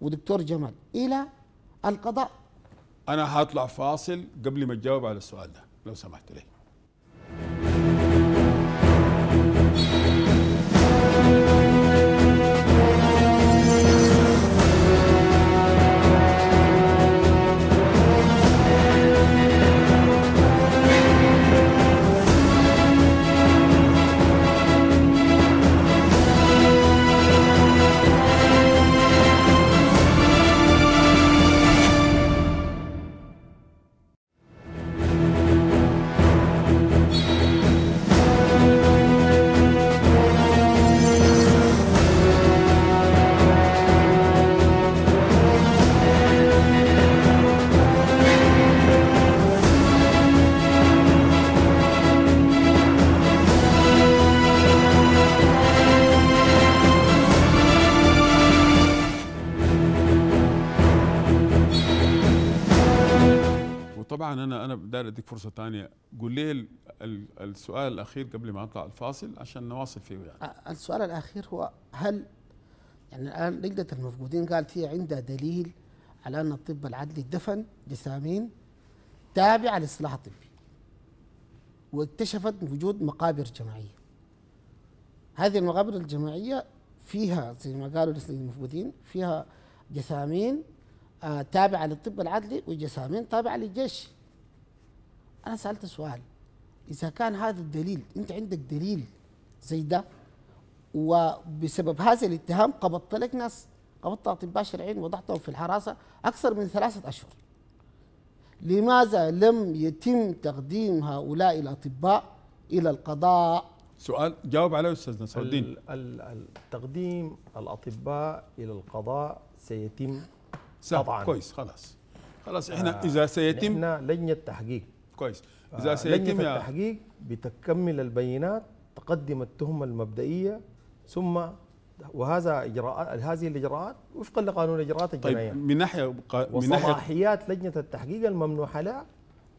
ودكتور جمال الى القضاء انا هطلع فاصل قبل ما تجاوب على السؤال ده لو سمحت لي داير اديك فرصه ثانيه قول لي السؤال الاخير قبل ما اطلع الفاصل عشان نواصل فيه يعني السؤال الاخير هو هل يعني الان لجنه المفقودين قالت هي عندها دليل على ان الطب العدلي دفن جسامين تابعه للصلاح الطبي واكتشفت وجود مقابر جماعيه هذه المقابر الجماعيه فيها زي ما قالوا المفقودين فيها جسامين آه تابعه للطب العدلي وجسامين تابعه للجيش انا سالت سؤال اذا كان هذا الدليل انت عندك دليل زي ده وبسبب هذا الاتهام قبضت لك ناس قبضت اطباء شرعيين وضعتهم في الحراسه اكثر من ثلاثه اشهر لماذا لم يتم تقديم هؤلاء الاطباء الى القضاء سؤال جاوب عليه استاذ نصر الدين تقديم الاطباء الى القضاء سيتم طبعا كويس خلاص خلاص احنا آه، اذا سيتم لجنه تحقيق كويس آه، اذا سيتم التحقيق بتكمل البينات تقدم التهمه المبدئيه ثم وهذا اجراءات هذه الاجراءات وفقا لقانون الاجراءات الجنائيه طيب من ناحيه من ناحيه وصلاحيات لجنه التحقيق الممنوحه لها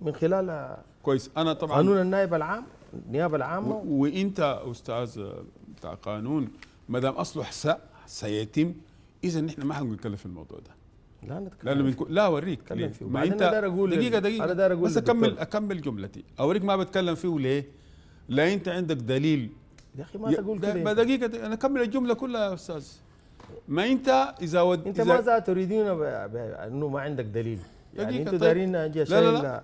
من خلال كويس انا طبعا قانون النائب العام النيابه العامه وانت استاذ بتاع قانون ما دام اصله سيتم اذا نحن ما حنقول كلف الموضوع ده لا نتكلم لانه بنكون لا اوريك ما انت دقيقه دقيقه, دقيقة. انا داير اقول بس اكمل اكمل جملتي اوريك ما بتكلم فيه ليه؟ لا انت عندك دليل يا اخي ما تقول كده دقيقه انا اكمل الجمله كلها يا استاذ ما انت اذا ود... انت إذا ماذا تريدون ب... ب... انه ما عندك دليل يعني انتوا طيب. دارين اجي لا لا لا.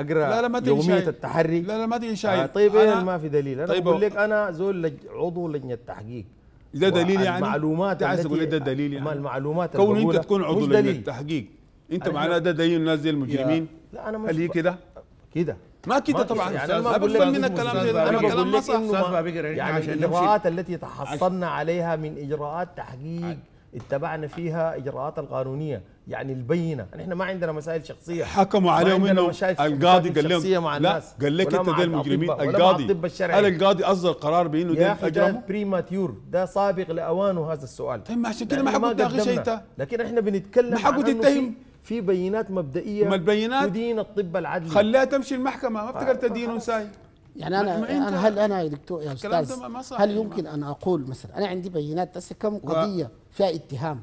اقرا لا لا ما يوميه شايل. التحري لا لا ما تجي شايف آه طيب أنا... ما في دليل انا طيب بقول لك انا زول لج... عضو لجنه تحقيق ده دليل يعني المعلومات عايز تقول إيه ده دليل يعني ما المعلومات كون انت تكون عضو لجنه التحقيق انت معناه ده دليل الناس زي المجرمين لا انا مش هل هي كده كده ما كده طبعا يعني انا ما بقول لك منك كلام زي ده انا كلام ما صح يعني الاجراءات التي تحصلنا عليها من اجراءات تحقيق اتبعنا فيها اجراءات القانونيه يعني البينه نحن يعني ما عندنا مسائل شخصيه حكموا عليهم انه القاضي قال لهم مع الناس لا قال لك انت ده المجرمين القاضي هل القاضي اصدر قرار بانه ده اجرموا بريماتيور ده سابق لاوانه هذا السؤال طيب ما عشان كده يعني ما حكوا داخل شيء لكن احنا بنتكلم ما حكوا تتهم في بينات مبدئيه ما البينات تدين الطب العدلي خليها تمشي المحكمه ما بتقدر آه، تدينه ساي يعني انا انا هل انا يا دكتور يا استاذ هل يمكن ان اقول مثلا انا عندي بينات كم قضيه فيها اتهام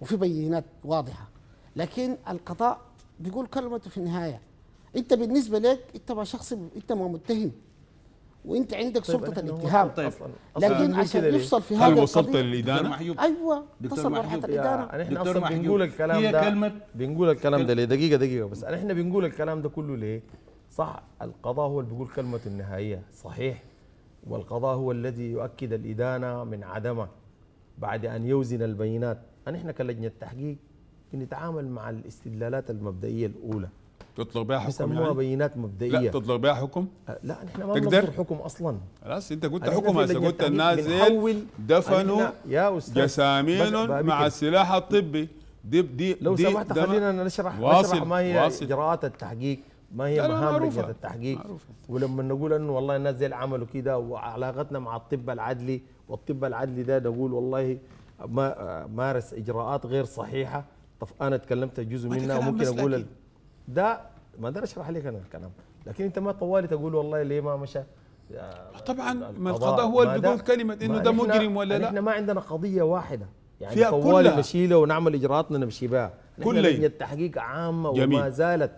وفي بينات واضحه لكن القضاء بيقول كلمته في النهايه انت بالنسبه لك انت ما شخص انت ما متهم وانت عندك طيب سلطه الاتهام طيب لكن عشان يفصل في هذا هل وصلت للادانه؟ نعم. ايوه اتصل مرحله الادانه نحن اصلا بنقول الكلام ده كلمة بنقول الكلام ده ليه دقيقه دقيقه بس احنا بنقول الكلام ده كله ليه؟ صح القضاء هو اللي بيقول كلمته النهائيه صحيح والقضاء هو الذي يؤكد الادانه من عدمه بعد ان يوزن البينات نحن كلجنه تحقيق بنتعامل مع الاستدلالات المبدئيه الاولى تطلق بها حكم بيسموها يعني؟ بينات مبدئيه لا تطلق بها حكم أه، لا نحن ما بنطلق حكم اصلا خلاص انت قلت حكم هسه قلت يعني النازل دفنوا يا استاذ جسامين مع السلاح الطبي دي دي لو سمحت خلينا نشرح واصل نشرح ما هي واصل اجراءات التحقيق ما هي مهام لجنه التحقيق معروفة. ولما نقول انه والله الناس زي عملوا كده وعلاقتنا مع الطب العدلي والطب العدلي ده نقول والله ما آه، مارس اجراءات غير صحيحه طب انا تكلمت جزء منها وممكن اقول ال... ده ما اقدر اشرح لك انا الكلام لكن انت ما طوالي تقول والله ليه ما مشى طبعا ما القضاء هو اللي بيقول كلمه انه ده مجرم ولا لا احنا ما عندنا قضيه واحده يعني طوالي نشيلها ونعمل اجراءاتنا نمشي بها كل لجنه التحقيق عامه جميل. وما زالت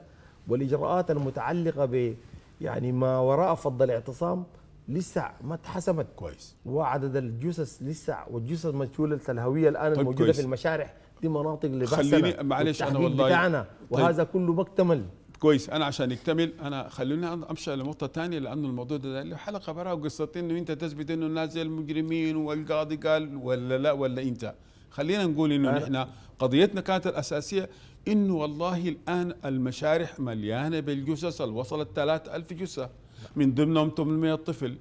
والاجراءات المتعلقه ب يعني ما وراء فض الاعتصام لسه ما اتحسمت كويس وعدد الجثث لسه والجثث مجهوله الهويه الان طيب الموجوده كويس. في المشارح دي مناطق لبحثنا خليني معلش انا والله بتاعنا طيب. وهذا طيب. كله مكتمل كويس انا عشان يكتمل انا خلوني امشي لنقطه ثانيه لانه الموضوع ده, اللي له حلقه براه وقصتين انه انت تثبت انه الناس زي المجرمين والقاضي قال ولا لا ولا انت خلينا نقول انه نحن قضيتنا كانت الاساسيه انه والله الان المشارح مليانه بالجثث وصلت 3000 جثه من ضمنهم 800 طفل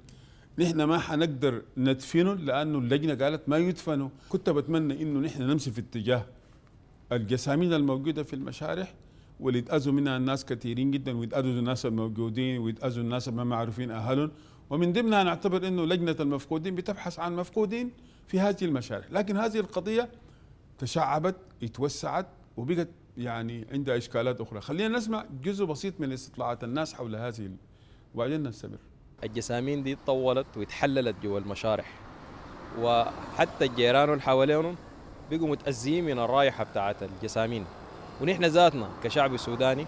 نحن ما حنقدر ندفنه لانه اللجنه قالت ما يدفنوا كنت بتمنى انه نحن نمشي في اتجاه الجسامين الموجوده في المشارح واللي منها الناس كثيرين جدا ويتاذوا الناس الموجودين ويتاذوا الناس ما معروفين اهلهم ومن ضمنها نعتبر انه لجنه المفقودين بتبحث عن مفقودين في هذه المشارح لكن هذه القضيه تشعبت اتوسعت وبقت يعني عندها اشكالات اخرى خلينا نسمع جزء بسيط من استطلاعات الناس حول هذه وبعدين نستمر الجسامين دي طولت واتحللت جوا المشارح وحتى الجيران اللي حوالينهم بقوا متأزيين من الرائحة بتاعت الجسامين ونحن ذاتنا كشعب سوداني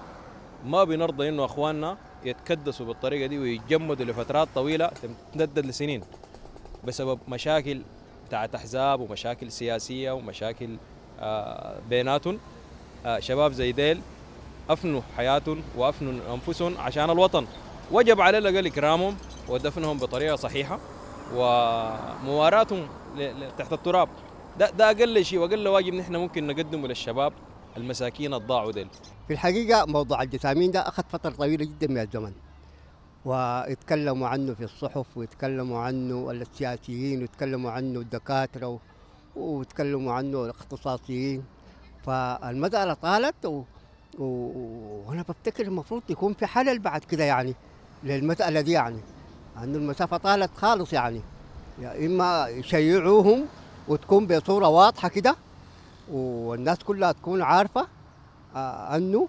ما بنرضى انه اخواننا يتكدسوا بالطريقه دي ويتجمدوا لفترات طويله تمتد لسنين بسبب مشاكل بتاعت احزاب ومشاكل سياسيه ومشاكل آه، بيناتهم آه، شباب زي ديل افنوا حياتهم وافنوا انفسهم عشان الوطن وجب على الاقل اكرامهم ودفنهم بطريقه صحيحه ومواراتهم تحت التراب ده ده اقل شيء واقل واجب نحن ممكن نقدمه للشباب المساكين الضاعوا ديل في الحقيقه موضوع الجثامين ده اخذ فتره طويله جدا من الزمن ويتكلموا عنه في الصحف ويتكلموا عنه السياسيين ويتكلموا عنه الدكاتره ويتكلموا عنه الاختصاصيين فالمساله طالت و... وانا بفتكر المفروض يكون في حلل بعد كده يعني للمسألة دي يعني أن المسافة طالت خالص يعني يا يعني إما يشيعوهم وتكون بصورة واضحة كده والناس كلها تكون عارفة آه، أنه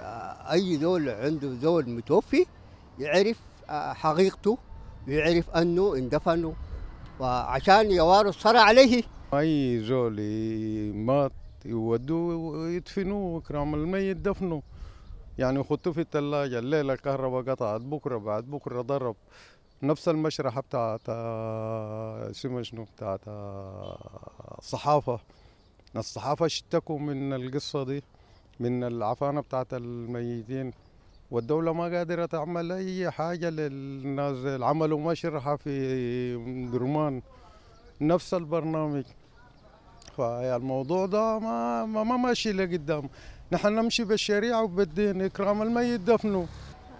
آه، أي زول عنده زول متوفي يعرف آه، حقيقته ويعرف أنه اندفنوا وعشان يواروا الصرع عليه أي زول مات يودوه يدفنوه كرام الميت دفنه يعني خدته في الثلاجة الليلة الكهرباء قطعت بكرة بعد بكرة ضرب نفس المشرحة بتاعت آه، اسمها شنو بتاعت آه، الصحافة الصحافة اشتكوا من القصة دي من العفانة بتاعت الميتين والدولة ما قادرة تعمل أي حاجة للناس عملوا مشرحة في درمان نفس البرنامج فالموضوع ده ما ما ماشي لقدام نحن نمشي بالشريعة وبالدين إكرام الميت دفنه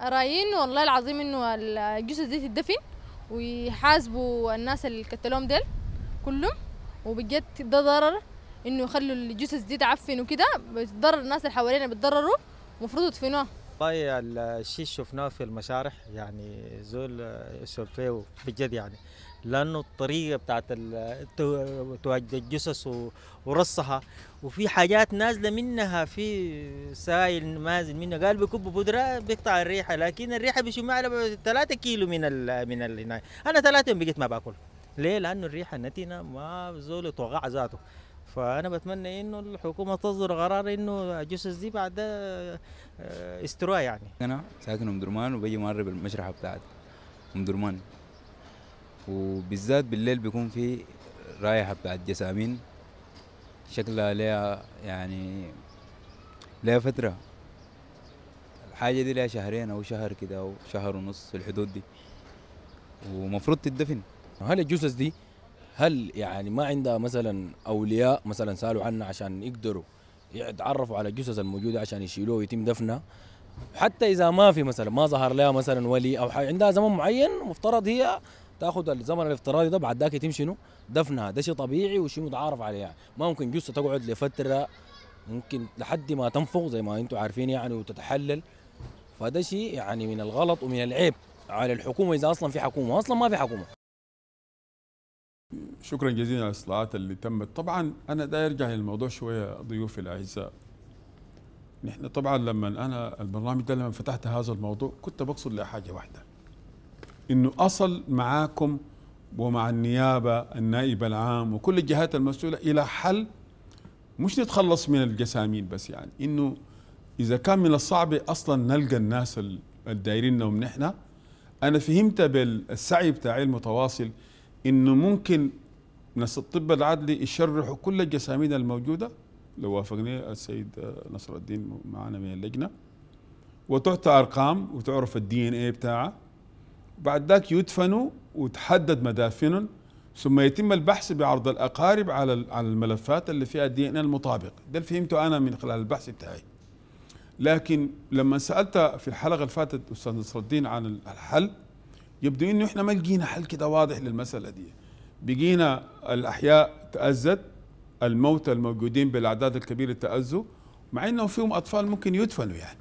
رايين والله العظيم إنه الجثث دي تدفن ويحاسبوا الناس اللي قتلوهم ديل كلهم وبجد ده ضرر إنه يخلوا الجثث دي تعفن وكده بتضرر الناس اللي حوالينا بتضرروا المفروض يدفنوها والله الشيء شفناه في المشارح يعني زول اسولفيو بجد يعني لانه الطريقه بتاعت توجد الجثث ورصها وفي حاجات نازله منها في سائل مازل منها قال بكب بودره بيقطع الريحه لكن الريحه بيشمها على 3 كيلو من الـ من الـ انا ثلاثه يوم بقيت ما باكل ليه لانه الريحه نتنه ما زول طغى ذاته فانا بتمنى انه الحكومه تصدر قرار انه الجثث دي بعد آه، استروا يعني انا ساكن ام درمان وبيجي مرة المشرحه بتاعت ام درمان وبالذات بالليل بيكون في رايحه بتاعت جسامين شكلها ليها يعني ليها فترة الحاجة دي ليها شهرين أو شهر كده أو شهر ونص في الحدود دي ومفروض تدفن هل الجثث دي هل يعني ما عندها مثلا أولياء مثلا سألوا عنها عشان يقدروا يتعرفوا على الجثث الموجودة عشان يشيلوها ويتم دفنها حتى إذا ما في مثلا ما ظهر لها مثلا ولي أو عندها زمن معين مفترض هي تاخذ الزمن الافتراضي ده بعد ذاك يتم شنو دفنها ده شيء طبيعي وشيء متعارف عليه يعني ما ممكن جثه تقعد لفتره ممكن لحد ما تنفخ زي ما انتم عارفين يعني وتتحلل فده شيء يعني من الغلط ومن العيب على الحكومه اذا اصلا في حكومه اصلا ما في حكومه شكرا جزيلا على الاصلاحات اللي تمت طبعا انا ده يرجع للموضوع شويه ضيوفي الاعزاء نحن طبعا لما انا البرنامج ده لما فتحت هذا الموضوع كنت بقصد لحاجه واحده انه اصل معاكم ومع النيابه النائب العام وكل الجهات المسؤوله الى حل مش نتخلص من الجسامين بس يعني انه اذا كان من الصعب اصلا نلقى الناس الدايرين لهم نحن انا فهمت بالسعي بتاعي المتواصل انه ممكن ناس الطب العدلي يشرحوا كل الجسامين الموجوده لو وافقني السيد نصر الدين معنا من اللجنه وتعطى ارقام وتعرف الدي ان اي بتاعه بعد ذاك يدفنوا وتحدد مدافنهم ثم يتم البحث بعرض الاقارب على على الملفات اللي فيها الدي ان إيه المطابق ده اللي فهمته انا من خلال البحث بتاعي لكن لما سالت في الحلقه اللي فاتت استاذ نصر الدين عن الحل يبدو انه احنا ما لقينا حل كده واضح للمساله دي بقينا الاحياء تازت الموتى الموجودين بالاعداد الكبيره تازوا مع انه فيهم اطفال ممكن يدفنوا يعني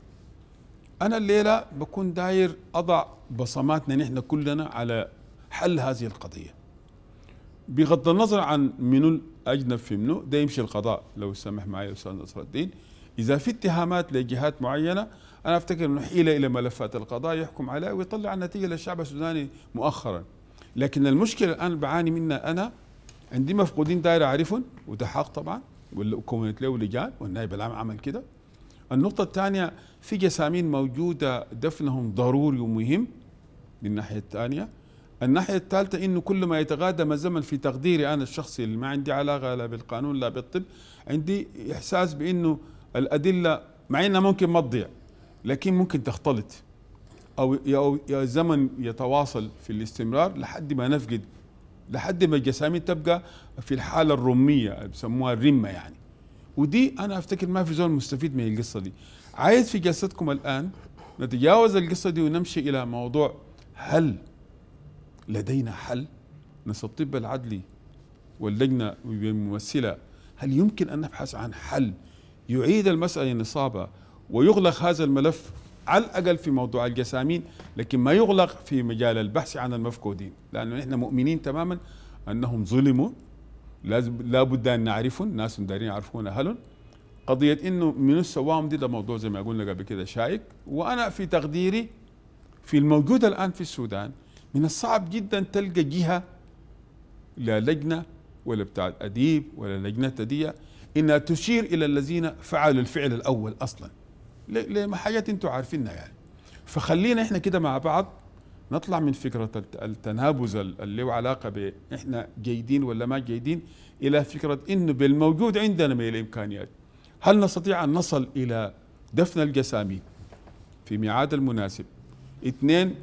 انا الليله بكون داير اضع بصماتنا نحن كلنا على حل هذه القضية بغض النظر عن منو الأجنب في منو ده يمشي القضاء لو سمح معي أستاذ نصر الدين إذا في اتهامات لجهات معينة أنا أفتكر أنه حيل إلى ملفات القضاء يحكم عليها ويطلع النتيجة للشعب السوداني مؤخرا لكن المشكلة الآن بعاني منها أنا عندي مفقودين داير أعرفهم وده حق طبعا وكونت له لجان والنائب العام عمل كده النقطة الثانية في جسامين موجودة دفنهم ضروري ومهم من الناحية الثانية الناحية الثالثة أنه كل ما يتقادم الزمن في تقديري أنا الشخصي اللي ما عندي علاقة لا بالقانون لا بالطب عندي إحساس بأنه الأدلة مع أنها ممكن ما تضيع لكن ممكن تختلط أو الزمن يتواصل في الاستمرار لحد ما نفقد لحد ما الجسامين تبقى في الحالة الرمية بيسموها الرمة يعني ودي أنا أفتكر ما في زول مستفيد من القصة دي عايز في جلستكم الآن نتجاوز القصة دي ونمشي إلى موضوع هل لدينا حل؟ نص الطب العدلي واللجنة الممثلة هل يمكن أن نبحث عن حل يعيد المسألة النصابة ويغلق هذا الملف على الأقل في موضوع الجسامين لكن ما يغلق في مجال البحث عن المفقودين لأنه نحن مؤمنين تماما أنهم ظلموا لازم لابد أن نعرفهم ناس دارين يعرفون أهلهم قضية إنه من السوام دي ده موضوع زي ما قلنا قبل كده شائك وأنا في تقديري في الموجودة الآن في السودان من الصعب جدا تلقى جهة لا لجنة ولا بتاع أديب ولا لجنة تدية إنها تشير إلى الذين فعلوا الفعل الأول أصلا لما حاجات أنتم عارفينها يعني فخلينا إحنا كده مع بعض نطلع من فكرة التنابز اللي له علاقة بإحنا جيدين ولا ما جيدين إلى فكرة إنه بالموجود عندنا من الإمكانيات هل نستطيع أن نصل إلى دفن الجسامين في ميعاد المناسب اثنين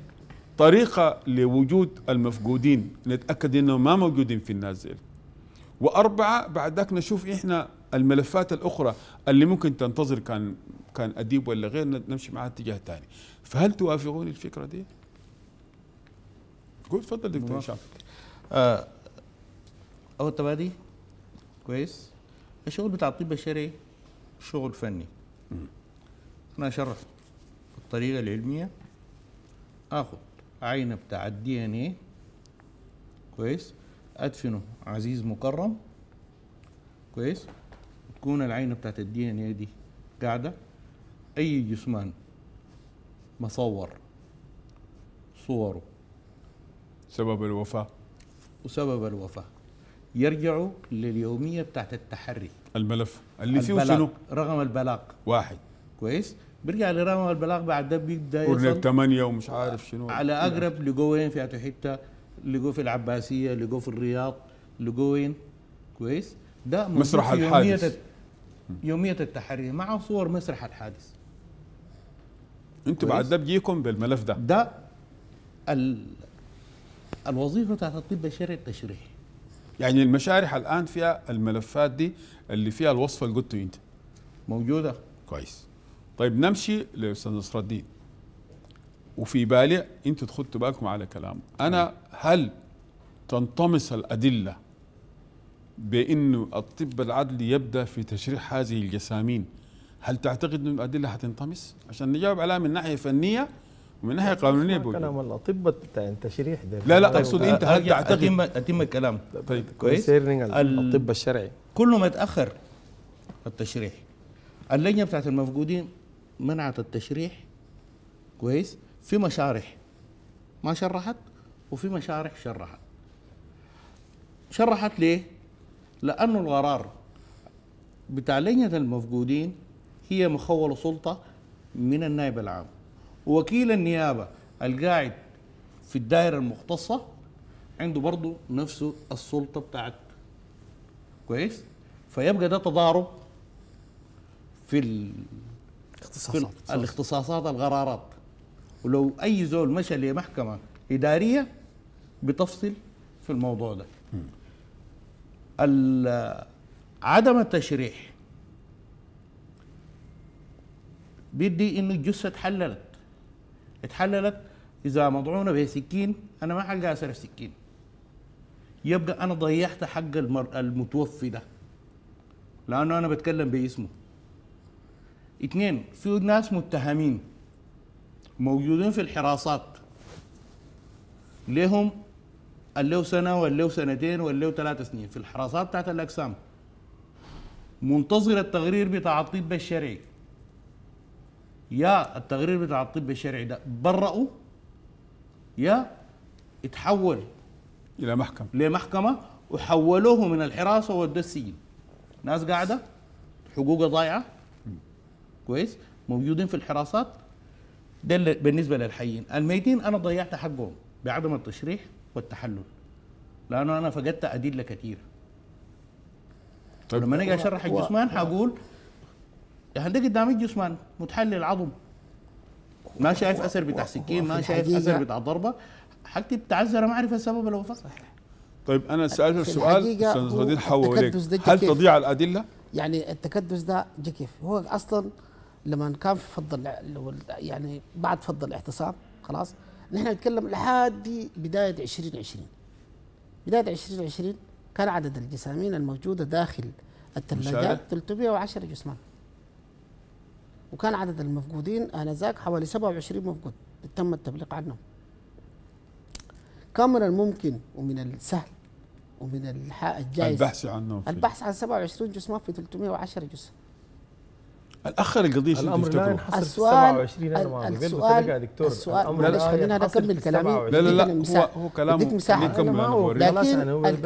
طريقة لوجود المفقودين نتأكد أنهم ما موجودين في النازل وأربعة بعد ذاك نشوف إحنا الملفات الأخرى اللي ممكن تنتظر كان كان أديب ولا غير نمشي معها اتجاه ثاني فهل توافقون الفكرة دي؟ قول تفضل دكتور هشام آه أول تبادي كويس الشغل بتاع الطب البشري شغل فني أنا شرف الطريقة العلمية اخد عين بتاع الدي ان ايه كويس ادفنه عزيز مكرم كويس تكون العين بتاعت الدي ان ايه دي قاعده اي جسمان مصور صوره سبب الوفاه وسبب الوفاه يرجعوا لليوميه بتاعت التحري الملف اللي فيه شنو؟ رقم البلاغ واحد كويس بيرجع لراما البلاغ بعد ده بيبدا يوصل 8 ومش عارف شنو على نعم. اقرب لجوين في حته لجو في العباسيه لجو في الرياض لجوين كويس ده مسرح الحادث يومية, يومية التحري معه صور مسرح الحادث انتوا بعد ده بيجيكم بالملف ده ده ال... الوظيفه بتاعت الطب الشرعي التشريح يعني المشارح الان فيها الملفات دي اللي فيها الوصفه اللي قلته انت موجوده كويس طيب نمشي للاستاذ نصر الدين وفي بالي انتوا تخطوا بالكم على كلام انا نعم. هل تنطمس الادله بانه الطب العدلي يبدا في تشريح هذه الجسامين هل تعتقد ان الادله حتنطمس عشان نجاوب عليها من ناحيه فنيه ومن ناحيه قانونيه بقول كلام الاطباء بتاع التشريح ده لا لا اقصد انت هل تعتقد اتم اتم الكلام طيب كويس الطب الشرعي كل ما تاخر التشريح اللجنه بتاعت المفقودين منعت التشريح كويس في مشارح ما شرحت وفي مشارح شرحت شرحت ليه؟ لأنه القرار بتاع لجنة المفقودين هي مخولة سلطة من النائب العام وكيل النيابة القاعد في الدائرة المختصة عنده برضه نفسه السلطة بتاعت كويس؟ فيبقى ده تضارب في الاختصاصات الاختصاصات الغرارات ولو اي زول مشى لمحكمه اداريه بتفصل في الموضوع ده عدم التشريح بدي انه الجثه اتحللت اتحللت اذا مضعونه بسكين انا ما حلقى اسر السكين يبقى انا ضيعت حق المر... المتوفي ده لانه انا بتكلم باسمه اثنين في ناس متهمين موجودين في الحراسات لهم اللو سنه واللو سنتين واللو ثلاث سنين في الحراسات بتاعت الاقسام منتظر التقرير بتاع الطب الشرعي يا التقرير بتاع الطب الشرعي ده برأوا يا اتحول الى محكمه لمحكمه وحولوه من الحراسه ودوه السجن ناس قاعده حقوقها ضايعه كويس موجودين في الحراسات ده بالنسبه للحيين الميتين انا ضيعت حقهم بعدم التشريح والتحلل لانه انا فقدت ادله كثيره طيب لما اجي اشرح الجثمان حقول يعني ده قدامي جثمان متحلل عظم ما شايف اثر بتاع سكين ما شايف اثر بتاع ضربه حقتي بتعذر ما اعرف سبب الوفاه صحيح طيب انا سالت سؤال استاذ فضيل حول هل تضيع الادله؟ يعني التكدس ده جه كيف؟ هو اصلا لما كان في فض يعني بعد فض الاعتصام خلاص نحن نتكلم لحد بدايه 2020 بدايه 2020 كان عدد الجسامين الموجوده داخل الثلاجات 310 جسمان وكان عدد المفقودين انذاك حوالي 27 مفقود تم التبليغ عنهم كان من الممكن ومن السهل ومن الحاء الجائز البحث عنهم البحث عن 27 جسم في 310 جسم الاخر القضيه شو الامر لا ينحصر السؤال 27 انا ما السؤال يا دكتور السؤال معلش خليني انا اكمل كلامي لا لا لا هو هو كلامه لكن الكلام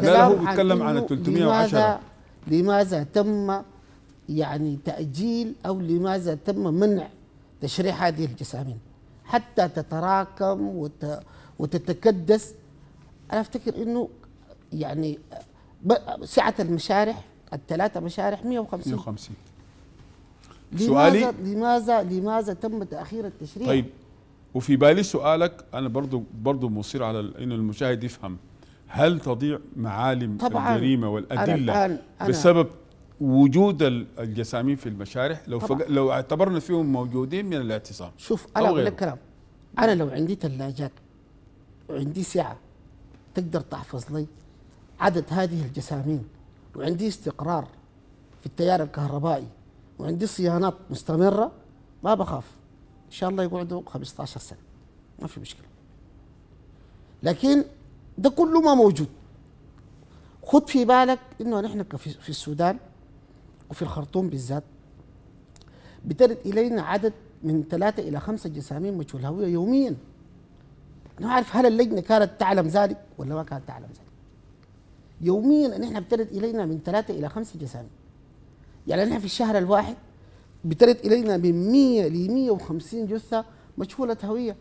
لا هو بيتكلم عن 310 لماذا تم يعني تاجيل او لماذا تم منع تشريح هذه الجسامين حتى تتراكم وت... وتتكدس انا افتكر انه يعني سعه المشارح الثلاثه مشارح 150 150 سؤالي لماذا لماذا تم تاخير التشريع طيب وفي بالي سؤالك انا برضو برضو مصير على انه المشاهد يفهم هل تضيع معالم طبعاً الجريمه والادله أنا أنا بسبب وجود الجسامين في المشارح لو لو اعتبرنا فيهم موجودين من الاعتصام شوف انا اقول لك كلام انا لو عندي ثلاجات وعندي سعه تقدر تحفظ لي عدد هذه الجسامين وعندي استقرار في التيار الكهربائي وعندي صيانات مستمرة ما بخاف إن شاء الله يقعدوا 15 سنة ما في مشكلة لكن ده كله ما موجود خد في بالك إنه نحن في السودان وفي الخرطوم بالذات بترد إلينا عدد من ثلاثة إلى خمسة جسامين مجهول الهوية يوميا أنا أعرف هل اللجنة كانت تعلم ذلك ولا ما كانت تعلم ذلك يوميا نحن بترد إلينا من ثلاثة إلى خمسة جسامين يعني نحن في الشهر الواحد بترد الينا من 100 ل 150 جثه مجهوله هويه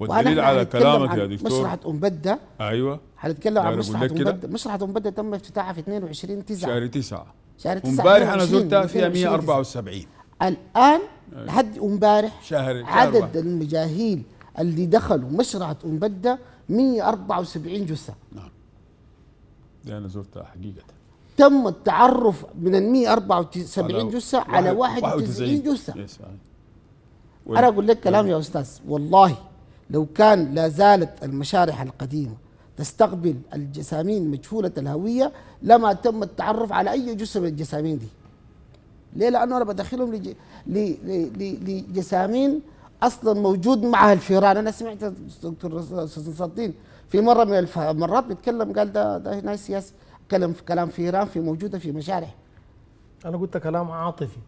والدليل على كلامك يا دكتور مصلحه ام بده ايوه حنتكلم عن مصلحه ام بده مصلحه ام بده تم افتتاحها في 22 9 شهر 9 شهر 9 امبارح انا زرتها فيها 174 الان أيوة. لحد امبارح شهر عدد المجاهيل اللي دخلوا مشرعة ام بده 174 جثه نعم دي انا زرتها حقيقه تم التعرف من ال 174 جثه على 91 جثه انا اقول لك كلام يا استاذ والله لو كان لا زالت المشارح القديمه تستقبل الجسامين مجهوله الهويه لما تم التعرف على اي جثه من الجسامين دي ليه لانه انا بدخلهم لج... ل... ل... لجسامين اصلا موجود معها الفيران انا سمعت دكتور استاذ في مره من المرات بيتكلم قال ده ده هنا سياسي كلام كلام ايران في موجوده في مشارح انا قلت كلام عاطفي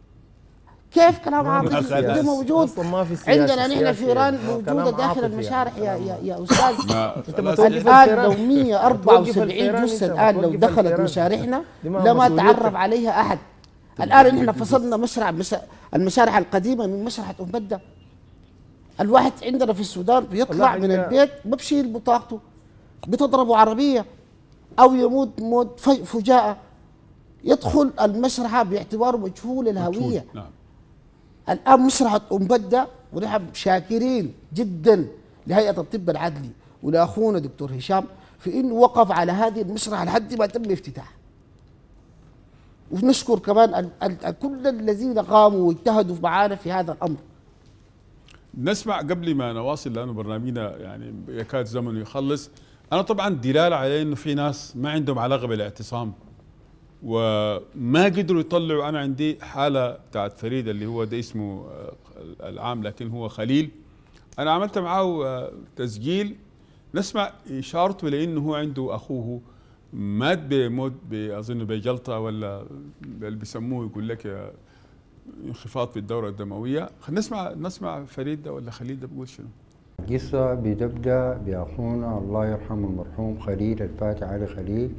كيف كلام عاطفي ده موجود ما في عندنا نحن في ايران موجوده داخل يعني. المشارح يا يا يا استاذ الان لو 174 جثه الان لو دخلت مشارحنا لما تعرف عليها احد الان نحن فصلنا مشرع المشارح القديمه من مشرحه ام بده الواحد عندنا في السودان بيطلع من البيت ما بشيل بطاقته بتضربه عربيه أو يموت موت فجاءة يدخل المسرحه باعتباره مجهول الهوية نعم. الآن مسرحه أم بدة ونحن شاكرين جدا لهيئة الطب العدلي ولأخونا دكتور هشام في انه وقف على هذه المسرحه لحد ما تم افتتاح ونشكر كمان كل الذين قاموا واجتهدوا معانا في هذا الامر. نسمع قبل ما نواصل لانه برنامجنا يعني يكاد زمنه يخلص انا طبعا دلاله على انه في ناس ما عندهم علاقه بالاعتصام وما قدروا يطلعوا انا عندي حاله بتاعت فريد اللي هو ده اسمه آه، العام لكن هو خليل انا عملت معاه آه، تسجيل نسمع اشارته لانه هو عنده اخوه مات بموت اظن بجلطه ولا اللي بيسموه يقول لك آه، انخفاض في الدوره الدمويه نسمع نسمع فريد ده ولا خليل ده بيقول شنو قصة بتبدأ بأخونا الله يرحمه المرحوم خليل الفاتح علي خليل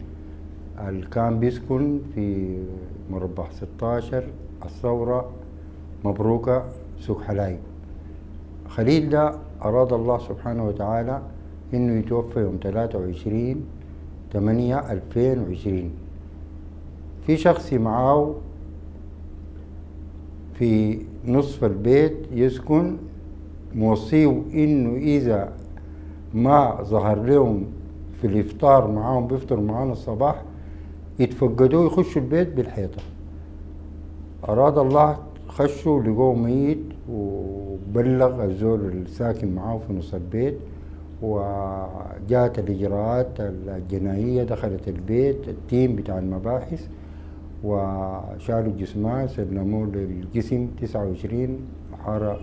اللي كان بيسكن في مربع 16 الثورة مبروكة سوق حلايب خليل ده أراد الله سبحانه وتعالى إنه يتوفى يوم 23 8 2020 في شخص معاه في نصف البيت يسكن موصيه انه اذا ما ظهر لهم في الافطار معاهم بيفطروا معانا الصباح يتفقدوه يخشوا البيت بالحيطه اراد الله خشوا لقوه ميت وبلغ الزول الساكن معاه في نص البيت وجاءت الإجراءات الجنائية دخلت البيت التيم بتاع المباحث وشالوا الجسمان سلموه للجسم 29 حارة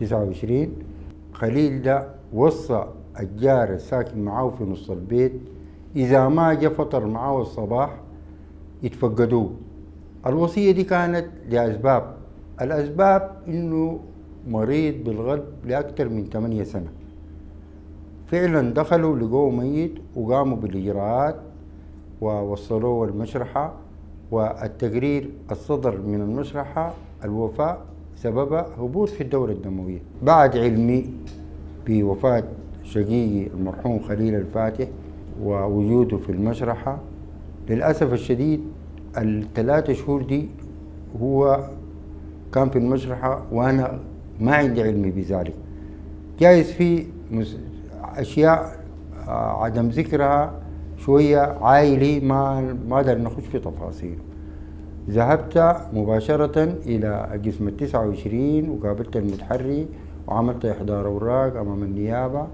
29 خليل ده وصى الجار الساكن معاه في نص البيت إذا ما جا فطر معاه الصباح يتفقدوه الوصية دي كانت لأسباب الأسباب إنه مريض بالقلب لأكثر من 8 سنة فعلا دخلوا لقوه ميت وقاموا بالإجراءات ووصلوه المشرحة والتقرير الصدر من المشرحة الوفاء سببها هبوط في الدورة الدموية بعد علمي بوفاة شقيقي المرحوم خليل الفاتح ووجوده في المشرحة للأسف الشديد الثلاثة شهور دي هو كان في المشرحة وأنا ما عندي علم بذلك جايز في أشياء آه، عدم ذكرها شوية عائلي ما ما نخش في تفاصيله ذهبت مباشرة إلى قسم التسعة وعشرين وقابلت المتحري وعملت إحضار أوراق أمام النيابة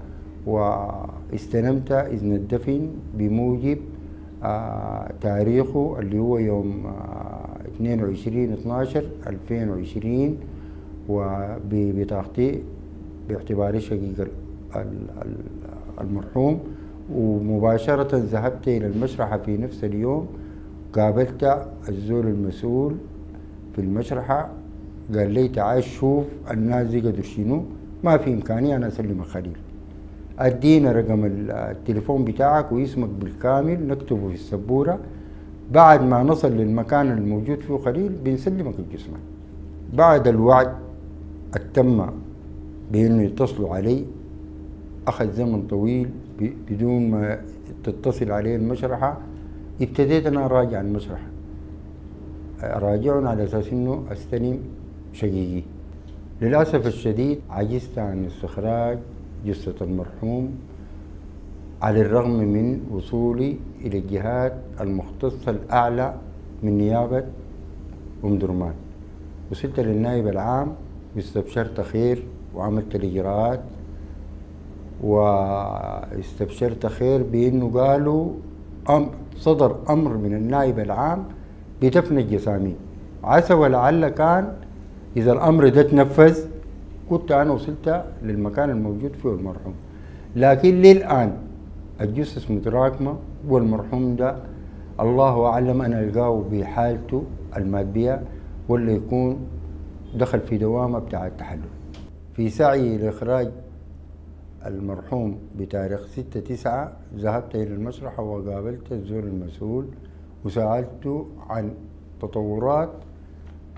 واستلمت إذن الدفن بموجب آه، تاريخه اللي هو يوم 22 12 2020 وبطاقتي باعتباري شقيق المرحوم ومباشرة ذهبت إلى المشرحة في نفس اليوم قابلت الزول المسؤول في المشرحة قال لي تعال شوف الناس دي قدر شنو ما في إمكانية أنا أسلمك خليل أدينا رقم التليفون بتاعك واسمك بالكامل نكتبه في السبورة بعد ما نصل للمكان الموجود فيه خليل بنسلمك الجسمان بعد الوعد التم بأنه يتصلوا علي أخذ زمن طويل بدون ما تتصل عليه المشرحة ابتديت انا اراجع المسرح اراجعهم على اساس انه استلم شقيقي للاسف الشديد عجزت عن استخراج جثه المرحوم على الرغم من وصولي الى الجهات المختصه الاعلى من نيابه ام درمان وصلت للنائب العام واستبشرت خير وعملت الاجراءات واستبشرت خير بانه قالوا صدر أمر من النائب العام بدفن الجسامين عسى ولعل كان إذا الأمر ده تنفذ كنت أنا وصلت للمكان الموجود فيه المرحوم لكن للآن الجثث متراكمة والمرحوم ده الله أعلم أنا ألقاه بحالته المادية ولا يكون دخل في دوامة بتاع التحلل في سعي لإخراج المرحوم بتاريخ 6 9 ذهبت إلى المسرح وقابلت الزور المسؤول وسألته عن تطورات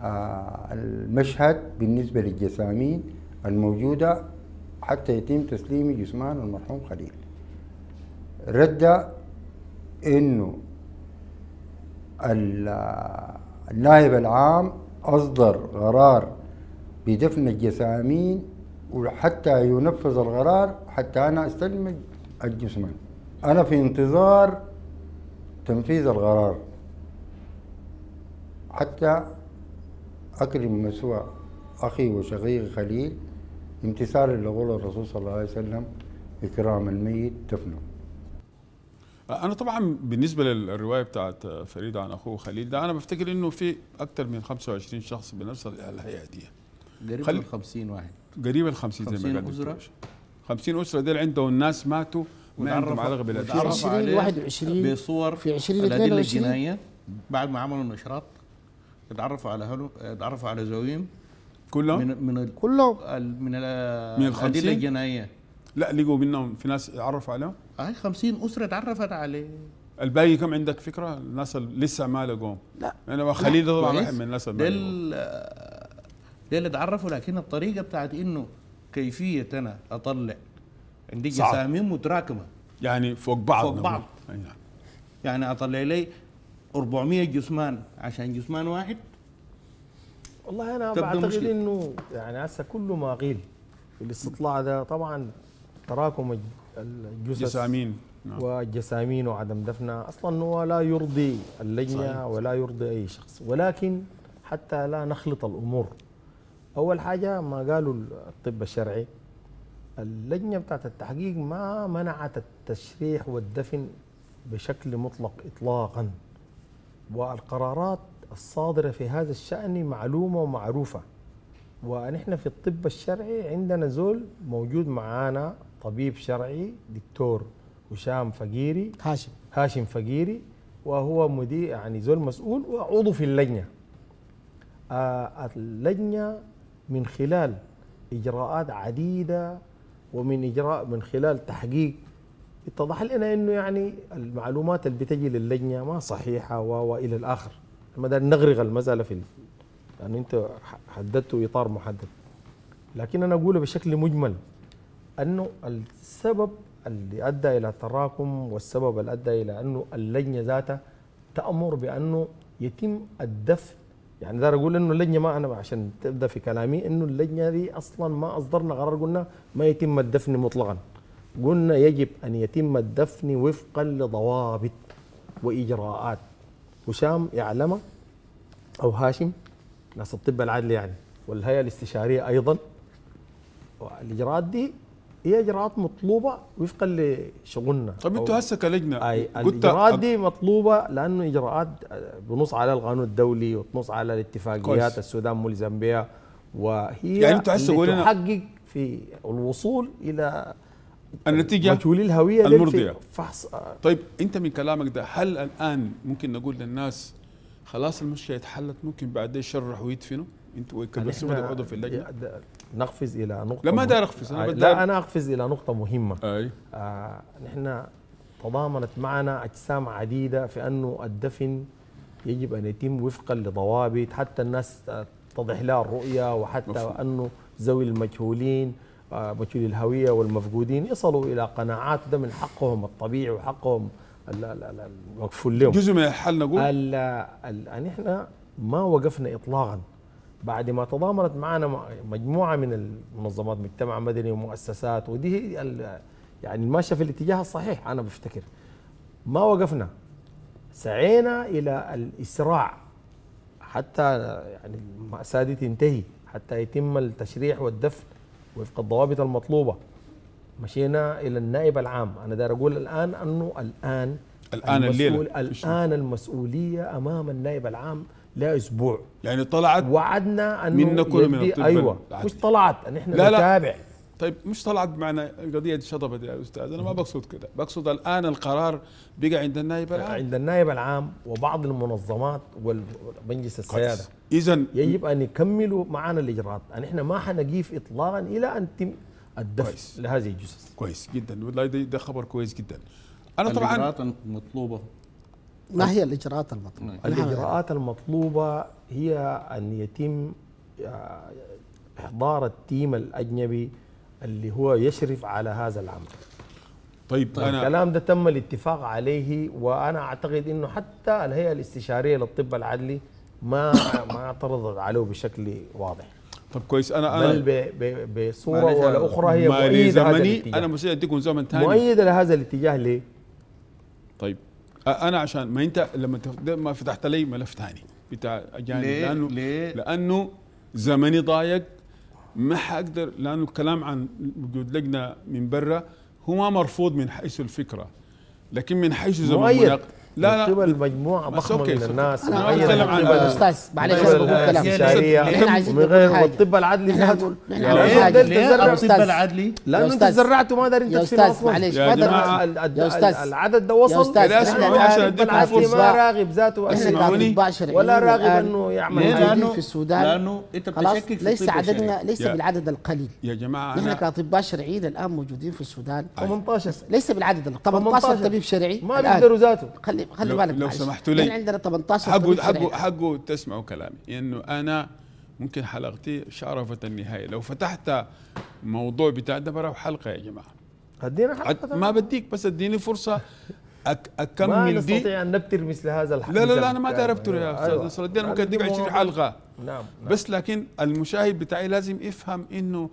آه، المشهد بالنسبة للجسامين الموجودة حتى يتم تسليم جثمان المرحوم خليل رد انه النائب العام اصدر قرار بدفن الجسامين وحتى ينفذ القرار حتى أنا أستلم الجثمان أنا في انتظار تنفيذ القرار حتى أكرم مسوى أخي وشقيقي خليل امتثالا لقول الرسول صلى الله عليه وسلم إكرام الميت دفنه أنا طبعا بالنسبة للرواية بتاعت فريد عن أخوه خليل ده أنا بفتكر إنه في أكثر من 25 شخص بنفس الهيئة دي قريب من 50 واحد قريب ال 50 زي ما قال 50 اسره 50 اسره ديل عندهم ناس ماتوا ما عندهم علاقه بالاعتراف في 20 21 بصور في 2022 الادله بعد ما عملوا النشاط اتعرفوا على اهلهم اتعرفوا على زويم كلهم من من كلهم من من 50 الجنائيه لا لقوا منهم في ناس عرفوا عليهم؟ اي 50 اسره تعرفت عليه الباقي كم عندك فكره الناس لسه ما لقوهم؟ لا انا يعني خليل طبعا واحد من الناس اللي دي اللي اتعرفوا لكن الطريقه بتاعت انه كيفيه انا اطلع عندي جسامين متراكمه يعني فوق بعض فوق بعض نعم. يعني اطلع لي 400 جثمان عشان جثمان واحد والله انا بعتقد انه يعني هسه كل ما قيل في الاستطلاع ده طبعا تراكم الجثث جسامين نعم. والجسامين وعدم دفنها اصلا هو لا يرضي اللجنه صحيح. ولا يرضي اي شخص ولكن حتى لا نخلط الامور اول حاجه ما قالوا الطب الشرعي اللجنه بتاعت التحقيق ما منعت التشريح والدفن بشكل مطلق اطلاقا والقرارات الصادره في هذا الشان معلومه ومعروفه ونحن في الطب الشرعي عندنا زول موجود معانا طبيب شرعي دكتور هشام فقيري هاشم هاشم فقيري وهو مدير يعني زول مسؤول وعضو في اللجنه آه، اللجنه من خلال اجراءات عديده ومن اجراء من خلال تحقيق اتضح لنا انه يعني المعلومات اللي بتجي للجنه ما صحيحه والى الاخر ما نغرغ المساله في يعني انت حددت اطار محدد لكن انا اقوله بشكل مجمل انه السبب اللي ادى الى التراكم والسبب اللي ادى الى انه اللجنه ذاتها تامر بانه يتم الدفع يعني ده اقول انه اللجنه ما انا عشان تبدا في كلامي انه اللجنه دي اصلا ما اصدرنا قرار قلنا ما يتم الدفن مطلقا قلنا يجب ان يتم الدفن وفقا لضوابط واجراءات هشام يعلم او هاشم ناس الطب العدلي يعني والهيئه الاستشاريه ايضا الاجراءات دي هي اجراءات مطلوبه وفقا لشغلنا طب انتوا هسه كلجنه اي الاجراءات دي مطلوبه لانه اجراءات بنص على القانون الدولي وتنص على الاتفاقيات السودان ملزم بها وهي يعني انتوا هسه تحقق في الوصول الى النتيجه مجهولي الهويه المرضيه فحص طيب انت من كلامك ده هل الان ممكن نقول للناس خلاص المشكله اتحلت ممكن بعدين يشرحوا ويدفنوا انتوا يعني كبسوا في اللجنه نقفز الى نقطه لا ما نقفز اقفز انا آه، بدي لا انا اقفز الى نقطه مهمه اي آه نحن تضامنت معنا اجسام عديده في انه الدفن يجب ان يتم وفقا لضوابط حتى الناس تضح لها الرؤيه وحتى مفهوم. انه ذوي المجهولين آه، مجهول مجهولي الهويه والمفقودين يصلوا الى قناعات ده من حقهم الطبيعي وحقهم المكفول لهم جزء من الحل نقول نحن ما وقفنا اطلاقا بعد ما تضامنت معنا مجموعه من المنظمات مجتمع مدني ومؤسسات ودي يعني ماشيه في الاتجاه الصحيح انا بفتكر ما وقفنا سعينا الى الاسراع حتى يعني المأساة دي تنتهي حتى يتم التشريح والدفن وفق الضوابط المطلوبه مشينا الى النائب العام انا داير اقول الان انه الان الان المسؤول الليله الان المسؤوليه امام النائب العام لا اسبوع يعني طلعت وعدنا ان منا كل من ايوه العدل. مش طلعت ان احنا لا نتابع لا. طيب مش طلعت بمعنى القضيه دي شطبت يا استاذ انا ما بقصد كده بقصد الان القرار بقى عند النائب العام عند النائب العام وبعض المنظمات ومجلس السياده اذا يجب ان يكملوا معنا الاجراءات ان احنا ما حنقيف اطلاقا الى ان تم الدفع كويس. لهذه الجثث كويس جدا والله ده خبر كويس جدا انا طبعا الاجراءات المطلوبه ما هي الاجراءات المطلوبه؟ نعم. نعم. الاجراءات المطلوبه هي ان يتم آه، احضار التيم الاجنبي اللي هو يشرف على هذا العمل. طيب, طيب أنا الكلام ده تم الاتفاق عليه وانا اعتقد انه حتى الهيئه الاستشاريه للطب العدلي ما ما اعترضت عليه بشكل واضح. طب كويس انا انا بل بصوره ولا اخرى هي مؤيده الاتجاه انا اديكم زمن ثاني مؤيده لهذا الاتجاه ليه؟ طيب انا عشان ما انت لما ما فتحت لي ملف ثاني بتاع اجانب ليه؟ لانه ليه؟ لانه زمني ضايق ما حقدر لانه الكلام عن وجود لجنه من برا هو ما مرفوض من حيث الفكره لكن من حيث زمن لا لا قبل مجموعه ضخمه من يعني الناس انا اتكلم عن الاستاذ معلش انا بقول كلام من غير الطب العدلي ذاته الطب العدلي لانه انت زرعته ما داري انت يا أستاذ معلش ما العدد ده وصل يا اسمعوني عشان اديكم فرصه ما راغب ذاته اسمعوني ولا راغب آه، انه يعمل في السودان لانه انت بتشكك في ليس عددنا ليس بالعدد القليل يا جماعه نحن كاطباء شرعيين الان موجودين في السودان 18 ليس بالعدد 18 طبيب شرعي ما بيقدروا ذاته دقيقه طيب، خلي بالك لو سمحتوا لي عندنا 18 حقوا حقوا حقوا تسمعوا كلامي انه انا ممكن حلقتي شرفت النهايه لو فتحت موضوع بتاع دبره وحلقه حلقه يا جماعه ادينا حلقه ما بديك بس اديني فرصه أك اكمل ما دي ما نستطيع ان نبتر مثل هذا الحديث لا لا لا انا ما تعرفت يا استاذ أيوة. نصر الدين ممكن اديك 20 حلقه نعم،, نعم, بس لكن المشاهد بتاعي لازم يفهم انه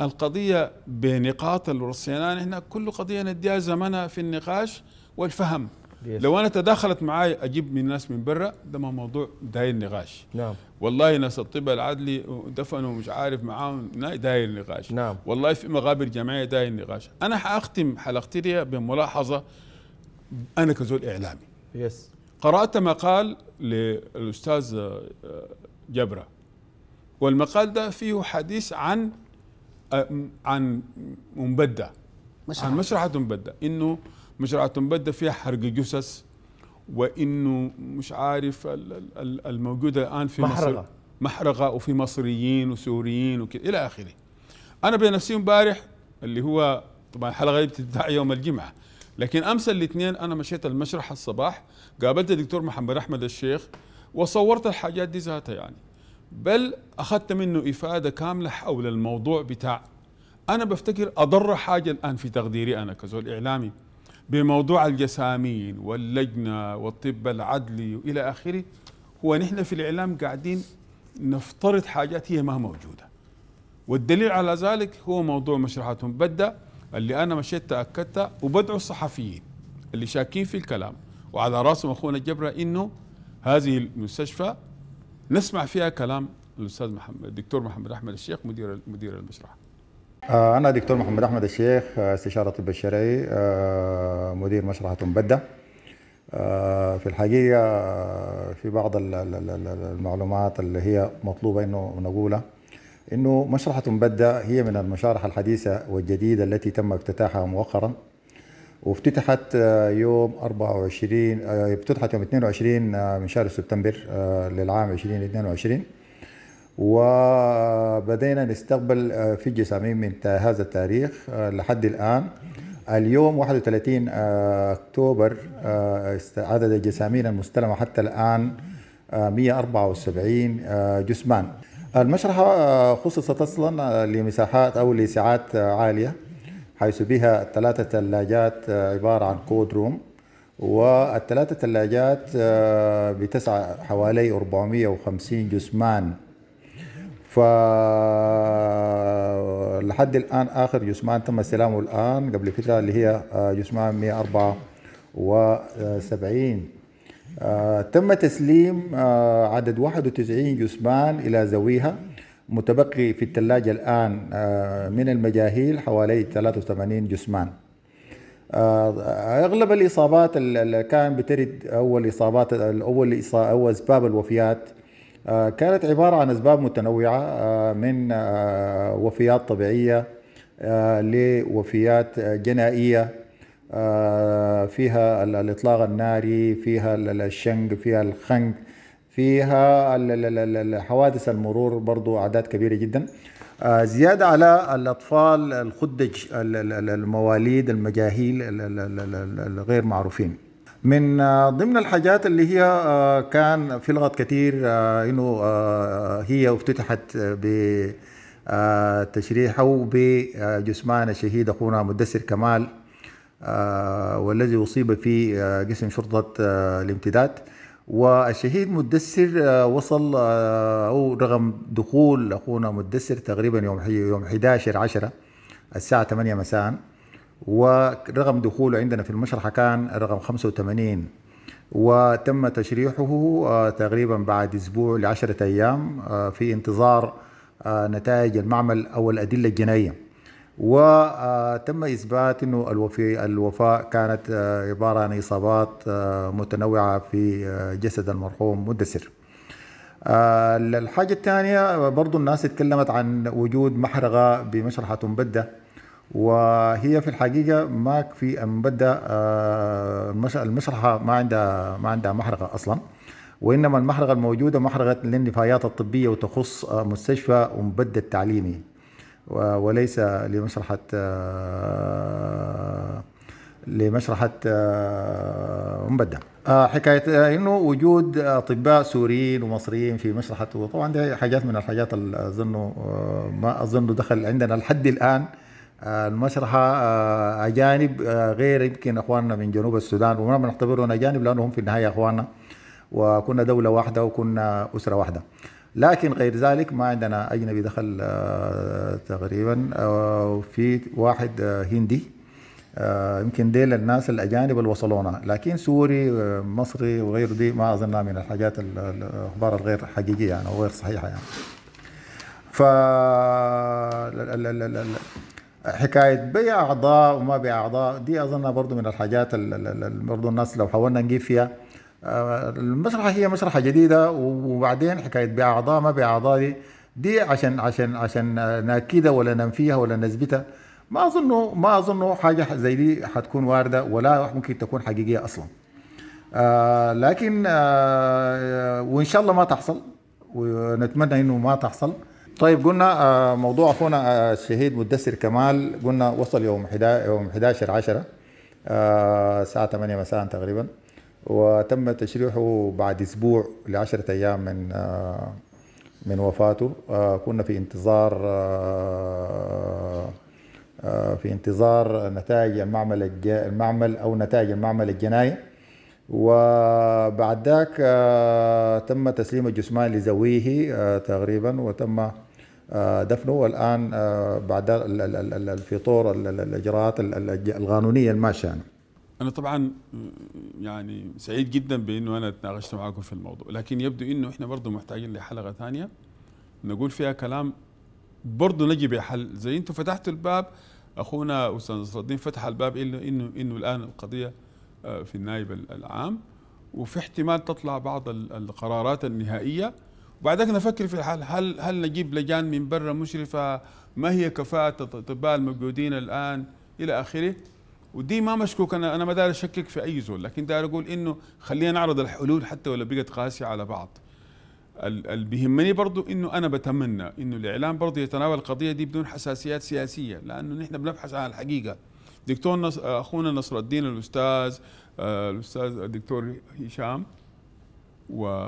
القضيه بنقاط الرصينان هنا كل قضيه نديها زمنها في النقاش والفهم لو انا تداخلت معاي اجيب من ناس من برا ده ما موضوع داير نقاش نعم والله ناس الطب العدلي دفنوا مش عارف معاهم داير نقاش نعم والله في مقابر جامعيه داير نقاش انا حاختم حلقتي بملاحظه انا كزول اعلامي يس قرات مقال للاستاذ آه، جبره والمقال ده فيه حديث عن آه، عن منبده عن مشرحه منبده انه مزرعه مبدا فيها حرق جثث وانه مش عارف الموجوده الان في محرقة. مصر محرقه وفي مصريين وسوريين وكذا الى اخره انا بنفسي امبارح اللي هو طبعا الحلقه دي بتتذاع يوم الجمعه لكن امس الاثنين انا مشيت المشرح الصباح قابلت الدكتور محمد احمد الشيخ وصورت الحاجات دي ذاتها يعني بل اخذت منه افاده كامله حول الموضوع بتاع انا بفتكر اضر حاجه الان في تقديري انا كزول اعلامي بموضوع الجسامين واللجنة والطب العدلي وإلى آخره هو نحن في الإعلام قاعدين نفترض حاجات هي ما موجودة والدليل على ذلك هو موضوع مشروعاتهم بدأ اللي أنا مشيت تأكدتها وبدعوا الصحفيين اللي شاكين في الكلام وعلى راسهم أخونا جبره إنه هذه المستشفى نسمع فيها كلام الأستاذ محمد الدكتور محمد أحمد الشيخ مدير مدير المشرحة آه، أنا دكتور محمد أحمد الشيخ آه، استشارة طب الشرعي آه، مدير مشرحة مبدة في الحقيقة في بعض المعلومات اللي هي مطلوبة إنه نقولها إنه مشرحة مبدة هي من المشارح الحديثة والجديدة التي تم افتتاحها مؤخرا وافتتحت يوم 24 افتتحت يوم 22 من شهر سبتمبر للعام 2022 وبدينا نستقبل آه، في جسامين من هذا التاريخ آه، لحد الآن اليوم 31 آه، أكتوبر عدد الجسامين المستلمة حتى الآن 174 جثمان المشرحة خصصت أصلا لمساحات أو لسعات عالية حيث بها ثلاثة ثلاجات عبارة عن كود روم والثلاثة ثلاجات بتسع حوالي 450 جثمان فلحد الآن آخر جثمان تم استلامه الآن قبل فترة اللي هي آه، جثمان 174 آه، تم تسليم آه، عدد 91 جثمان إلى ذويها متبقي في الثلاجة الآن من المجاهيل حوالي 83 جثمان اغلب الاصابات اللي كان بترد اول اصابات اول اول اسباب الوفيات كانت عبارة عن أسباب متنوعة من وفيات طبيعية لوفيات جنائية فيها الإطلاق الناري فيها الشنق فيها الخنق فيها حوادث المرور برضو أعداد كبيرة جدا زيادة على الأطفال الخدج المواليد المجاهيل الغير معروفين من آه، ضمن الحاجات اللي هي آه، كان في لغط كثير آه، انه هي افتتحت ب تشريح او بجثمان الشهيد اخونا مدثر كمال والذي اصيب في قسم شرطه الامتداد والشهيد مدثر وصل او رغم دخول اخونا مدثر تقريبا يوم يوم 11 10 الساعه 8 مساء ورقم دخوله عندنا في المشرحة كان رقم 85 وتم تشريحه آه، تقريبا بعد أسبوع لعشرة أيام آه، في انتظار آه، نتائج المعمل أو الأدلة الجنائية وتم إثبات أنه الوفاة كانت عبارة عن إصابات متنوعة في جسد المرحوم مدسر الحاجة الثانية برضو الناس اتكلمت عن وجود محرقة بمشرحة مبدة وهي في الحقيقه ما في مبدا آه، المسرحه ما عندها ما عندها محرقه اصلا وانما المحرقه الموجوده محرقه للنفايات الطبيه وتخص آه، مستشفى ومبدا تعليمي وليس لمسرحة آه، لمسرحة مبدا حكاية أنه وجود أطباء سوريين ومصريين في مسرحة طبعا دي حاجات من الحاجات اللي أظنه ما أظنه دخل عندنا لحد الآن المسرح آه، أجانب آه، غير يمكن أخواننا من جنوب السودان وما بنعتبرهم أجانب لأنهم في النهاية أخواننا وكنا دولة واحدة وكنا أسرة واحدة لكن غير ذلك ما عندنا أجنبي دخل آه، تقريبا في واحد هندي يمكن ديل الناس الأجانب اللي وصلونا لكن سوري مصري وغيره دي ما أظنها من الحاجات الأخبار الغير حقيقية يعني وغير صحيحة يعني ف حكايه بيع اعضاء وما بيع اعضاء دي اظنها برضو من الحاجات برضو الناس لو حاولنا نجيب فيها آه، المسرحه هي مسرحه جديده وبعدين حكايه بيع اعضاء ما بيع اعضاء دي دي عشان عشان عشان ناكدها ولا ننفيها ولا نثبتها ما اظنه ما اظنه حاجه زي دي حتكون وارده ولا ممكن تكون حقيقيه اصلا آه لكن آه وان شاء الله ما تحصل ونتمنى انه ما تحصل طيب قلنا آه، موضوع اخونا آه، الشهيد مدثر كمال قلنا وصل يوم يوم 11 10 آه، الساعه 8 مساء تقريبا وتم تشريحه بعد اسبوع ل 10 ايام من من وفاته كنا في انتظار في انتظار نتائج المعمل المعمل او نتائج المعمل الجنائي وبعد ذاك تم تسليم الجثمان لزويه تقريبا وتم آه، دفنه والان آه، بعد في طور الاجراءات القانونيه الماشيه يعني. انا طبعا آه، يعني سعيد جدا بانه انا تناقشت معاكم في الموضوع لكن يبدو انه احنا برضه محتاجين لحلقه ثانيه نقول فيها كلام برضه نجي بحل زي انتم فتحتوا الباب اخونا استاذ نصر الدين فتح الباب انه انه انه الان القضيه في النائب العام وفي احتمال تطلع بعض القرارات النهائيه بعدك نفكر في الحل هل هل نجيب لجان من برا مشرفه ما هي كفاءه الاطباء الموجودين الان الى اخره ودي ما مشكوك انا انا ما داير اشكك في اي زول لكن داير اقول انه خلينا نعرض الحلول حتى ولو بقت قاسيه على بعض اللي بيهمني برضو انه انا بتمنى انه الاعلام برضو يتناول القضيه دي بدون حساسيات سياسيه لانه نحن بنبحث عن الحقيقه دكتور نص... اخونا نصر الدين الاستاذ آه، الاستاذ الدكتور هشام و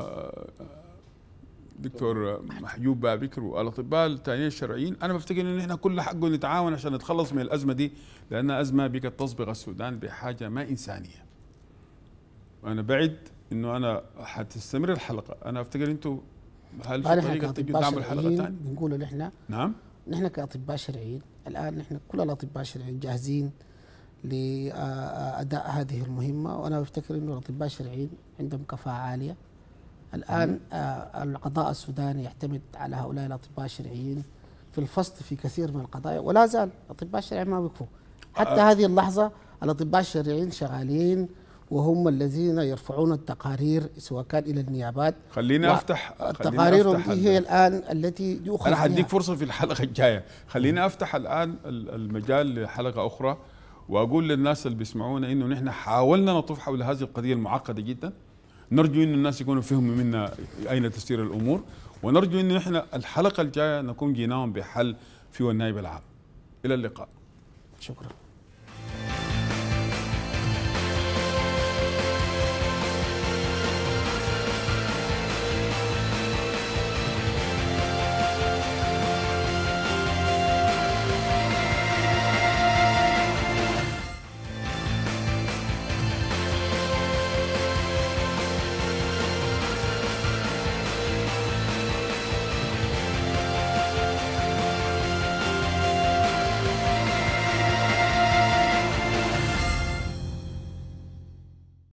دكتور محجوب بابكر والاطباء الثانيين الشرعيين انا بفتكر ان احنا كل حق نتعاون عشان نتخلص من الازمه دي لان ازمه بك تصبغ السودان بحاجه ما انسانيه انا بعد انه انا حتستمر الحلقه انا افتكر انتم هل في طريقه تعمل حلقه ثانيه بنقول نحن نعم نحن كاطباء شرعيين الان نحن كل الاطباء الشرعيين جاهزين لاداء هذه المهمه وانا بفتكر انه الاطباء الشرعيين عندهم كفاءه عاليه الآن آه، القضاء السوداني يعتمد على هؤلاء الأطباء الشرعيين في الفصل في كثير من القضايا ولا زال الأطباء الشرعيين ما وقفوا حتى هذه اللحظة الأطباء الشرعيين شغالين وهم الذين يرفعون التقارير سواء كان الى النيابات خليني افتح التقارير دي هي الان التي يؤخذ انا حديك فرصه في الحلقه الجايه خليني افتح الان المجال لحلقه اخرى واقول للناس اللي بيسمعونا انه نحن حاولنا نطوف حول هذه القضيه المعقده جدا نرجو أن الناس يكونوا فهموا منا أين تسير الأمور ونرجو أن نحن الحلقة الجاية نكون جيناهم بحل في النائب العام إلى اللقاء شكرا